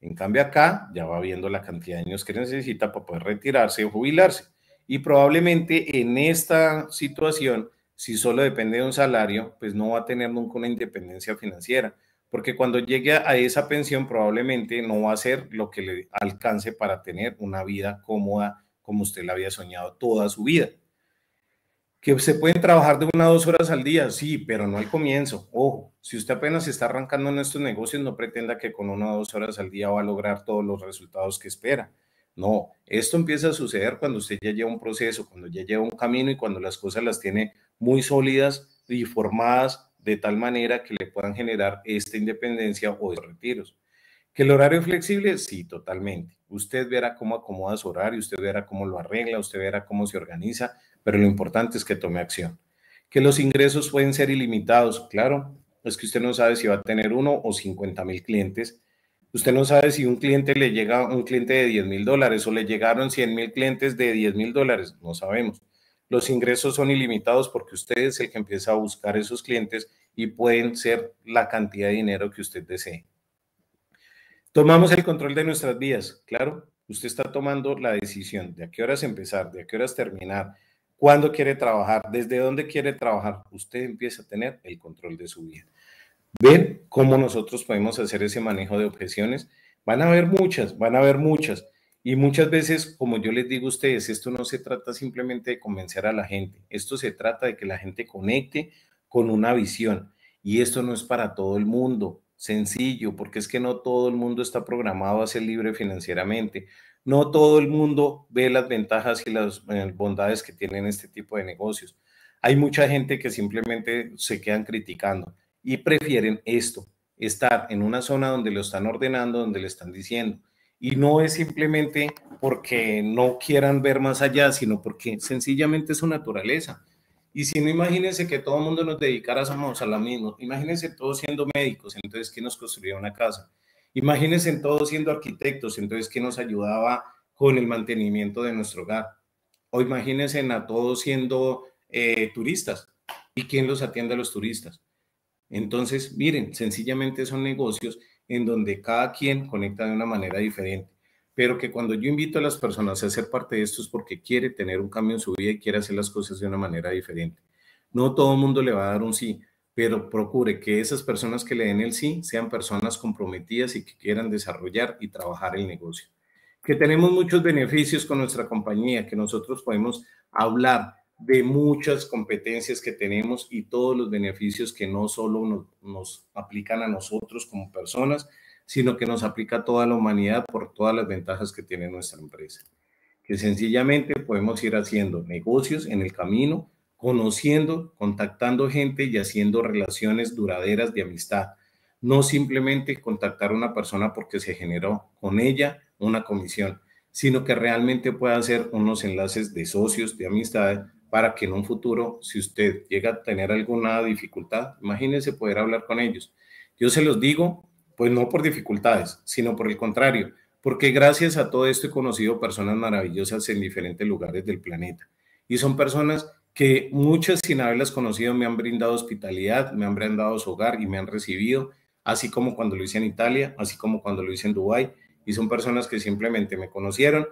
En cambio acá ya va viendo la cantidad de años que necesita para poder retirarse o jubilarse. Y probablemente en esta situación, si solo depende de un salario, pues no va a tener nunca una independencia financiera porque cuando llegue a esa pensión probablemente no va a ser lo que le alcance para tener una vida cómoda como usted la había soñado toda su vida. Que se pueden trabajar de una o dos horas al día, sí, pero no al comienzo. Ojo, si usted apenas está arrancando en estos negocios, no pretenda que con una o dos horas al día va a lograr todos los resultados que espera. No, esto empieza a suceder cuando usted ya lleva un proceso, cuando ya lleva un camino y cuando las cosas las tiene muy sólidas y formadas de tal manera que le puedan generar esta independencia o estos retiros. Que el horario flexible, sí, totalmente. Usted verá cómo acomoda su horario, usted verá cómo lo arregla, usted verá cómo se organiza, pero lo importante es que tome acción. Que los ingresos pueden ser ilimitados, claro, es que usted no sabe si va a tener uno o 50 mil clientes. Usted no sabe si un cliente le llega un cliente de 10 mil dólares o le llegaron 100 mil clientes de 10 mil dólares, no sabemos. Los ingresos son ilimitados porque usted es el que empieza a buscar esos clientes y pueden ser la cantidad de dinero que usted desee. Tomamos el control de nuestras vidas, claro. Usted está tomando la decisión de a qué horas empezar, de a qué horas terminar, cuándo quiere trabajar, desde dónde quiere trabajar. Usted empieza a tener el control de su vida. Ven cómo nosotros podemos hacer ese manejo de objeciones. Van a haber muchas, van a haber muchas. Y muchas veces, como yo les digo a ustedes, esto no se trata simplemente de convencer a la gente, esto se trata de que la gente conecte con una visión. Y esto no es para todo el mundo, sencillo, porque es que no todo el mundo está programado a ser libre financieramente. No todo el mundo ve las ventajas y las eh, bondades que tienen este tipo de negocios. Hay mucha gente que simplemente se quedan criticando y prefieren esto, estar en una zona donde lo están ordenando, donde le están diciendo, y no es simplemente porque no quieran ver más allá, sino porque sencillamente es su naturaleza. Y si no, imagínense que todo el mundo nos dedicará a la misma. Imagínense todos siendo médicos, entonces, ¿quién nos construía una casa? Imagínense todos siendo arquitectos, entonces, ¿quién nos ayudaba con el mantenimiento de nuestro hogar? O imagínense a todos siendo eh, turistas, ¿y quién los atiende a los turistas? Entonces, miren, sencillamente son negocios en donde cada quien conecta de una manera diferente, pero que cuando yo invito a las personas a ser parte de esto es porque quiere tener un cambio en su vida y quiere hacer las cosas de una manera diferente. No todo el mundo le va a dar un sí, pero procure que esas personas que le den el sí sean personas comprometidas y que quieran desarrollar y trabajar el negocio. Que tenemos muchos beneficios con nuestra compañía, que nosotros podemos hablar de muchas competencias que tenemos y todos los beneficios que no solo nos, aplican a nosotros como personas, sino que nos aplica a toda la humanidad por todas las ventajas que tiene nuestra empresa. Que sencillamente podemos ir haciendo negocios en el camino, conociendo, contactando gente y haciendo relaciones duraderas de amistad. No simplemente contactar a una persona porque se generó con ella una comisión, sino que realmente pueda hacer unos enlaces de socios, de amistades para que en un futuro, si usted llega a tener alguna dificultad, imagínense poder hablar con ellos. Yo se los digo, pues no por dificultades, sino por el contrario, porque gracias a todo esto he conocido personas maravillosas en diferentes lugares del planeta. Y son personas que muchas sin haberlas conocido me han brindado hospitalidad, me han brindado su hogar y me han recibido, así como cuando lo hice en Italia, así como cuando lo hice en Dubái. Y son personas que simplemente me conocieron,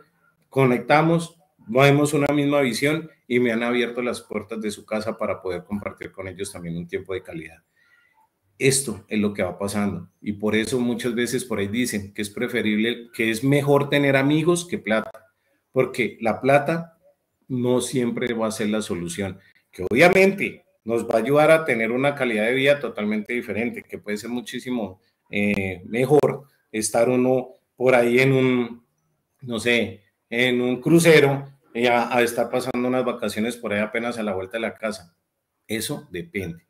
conectamos, vemos una misma visión y me han abierto las puertas de su casa para poder compartir con ellos también un tiempo de calidad. Esto es lo que va pasando y por eso muchas veces por ahí dicen que es preferible, que es mejor tener amigos que plata, porque la plata no siempre va a ser la solución, que obviamente nos va a ayudar a tener una calidad de vida totalmente diferente, que puede ser muchísimo eh, mejor estar uno por ahí en un, no sé, en un crucero a, a estar pasando unas vacaciones por ahí apenas a la vuelta de la casa. Eso depende.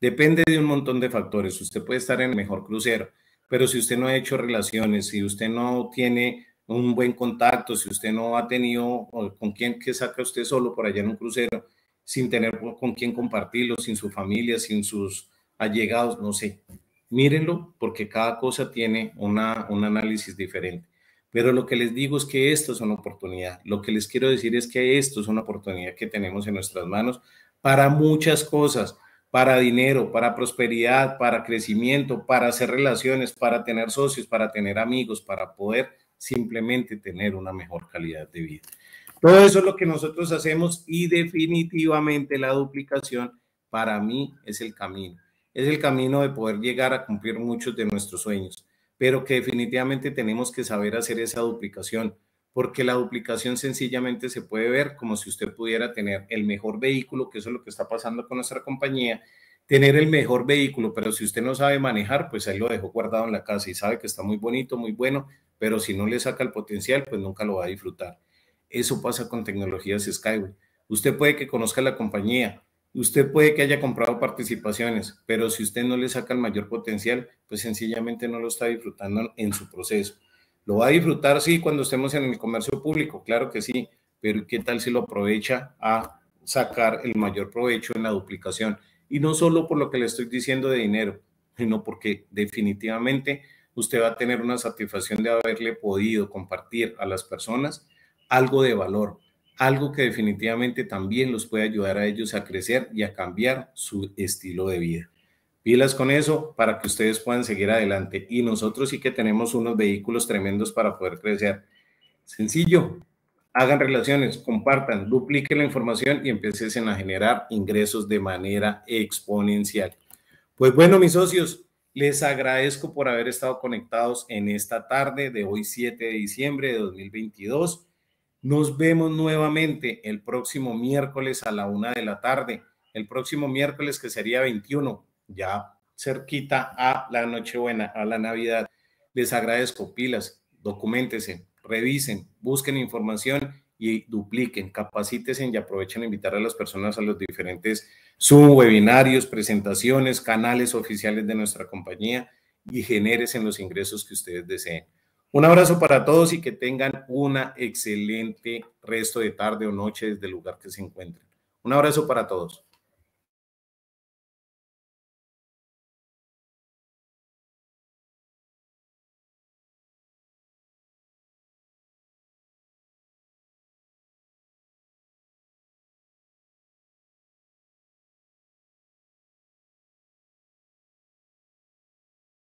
Depende de un montón de factores. Usted puede estar en el mejor crucero, pero si usted no ha hecho relaciones, si usted no tiene un buen contacto, si usted no ha tenido con quién que saca usted solo por allá en un crucero, sin tener con quién compartirlo, sin su familia, sin sus allegados, no sé. Mírenlo porque cada cosa tiene una, un análisis diferente. Pero lo que les digo es que esto es una oportunidad. Lo que les quiero decir es que esto es una oportunidad que tenemos en nuestras manos para muchas cosas, para dinero, para prosperidad, para crecimiento, para hacer relaciones, para tener socios, para tener amigos, para poder simplemente tener una mejor calidad de vida. Todo eso es lo que nosotros hacemos y definitivamente la duplicación para mí es el camino. Es el camino de poder llegar a cumplir muchos de nuestros sueños pero que definitivamente tenemos que saber hacer esa duplicación, porque la duplicación sencillamente se puede ver como si usted pudiera tener el mejor vehículo, que eso es lo que está pasando con nuestra compañía, tener el mejor vehículo, pero si usted no sabe manejar, pues ahí lo dejó guardado en la casa y sabe que está muy bonito, muy bueno, pero si no le saca el potencial, pues nunca lo va a disfrutar. Eso pasa con tecnologías Skyway. Usted puede que conozca la compañía, Usted puede que haya comprado participaciones, pero si usted no le saca el mayor potencial, pues sencillamente no lo está disfrutando en su proceso. Lo va a disfrutar, sí, cuando estemos en el comercio público, claro que sí, pero ¿qué tal si lo aprovecha a sacar el mayor provecho en la duplicación? Y no solo por lo que le estoy diciendo de dinero, sino porque definitivamente usted va a tener una satisfacción de haberle podido compartir a las personas algo de valor, algo que definitivamente también los puede ayudar a ellos a crecer y a cambiar su estilo de vida. Pilas con eso para que ustedes puedan seguir adelante. Y nosotros sí que tenemos unos vehículos tremendos para poder crecer. Sencillo, hagan relaciones, compartan, dupliquen la información y empiecen a generar ingresos de manera exponencial. Pues bueno, mis socios, les agradezco por haber estado conectados en esta tarde de hoy 7 de diciembre de 2022. Nos vemos nuevamente el próximo miércoles a la una de la tarde. El próximo miércoles que sería 21, ya cerquita a la Nochebuena, a la Navidad. Les agradezco, pilas, documentense, revisen, busquen información y dupliquen, capacítense y aprovechen a invitar a las personas a los diferentes subwebinarios, webinarios, presentaciones, canales oficiales de nuestra compañía y generen los ingresos que ustedes deseen. Un abrazo para todos y que tengan una excelente resto de tarde o noche desde el lugar que se encuentren. Un abrazo para todos.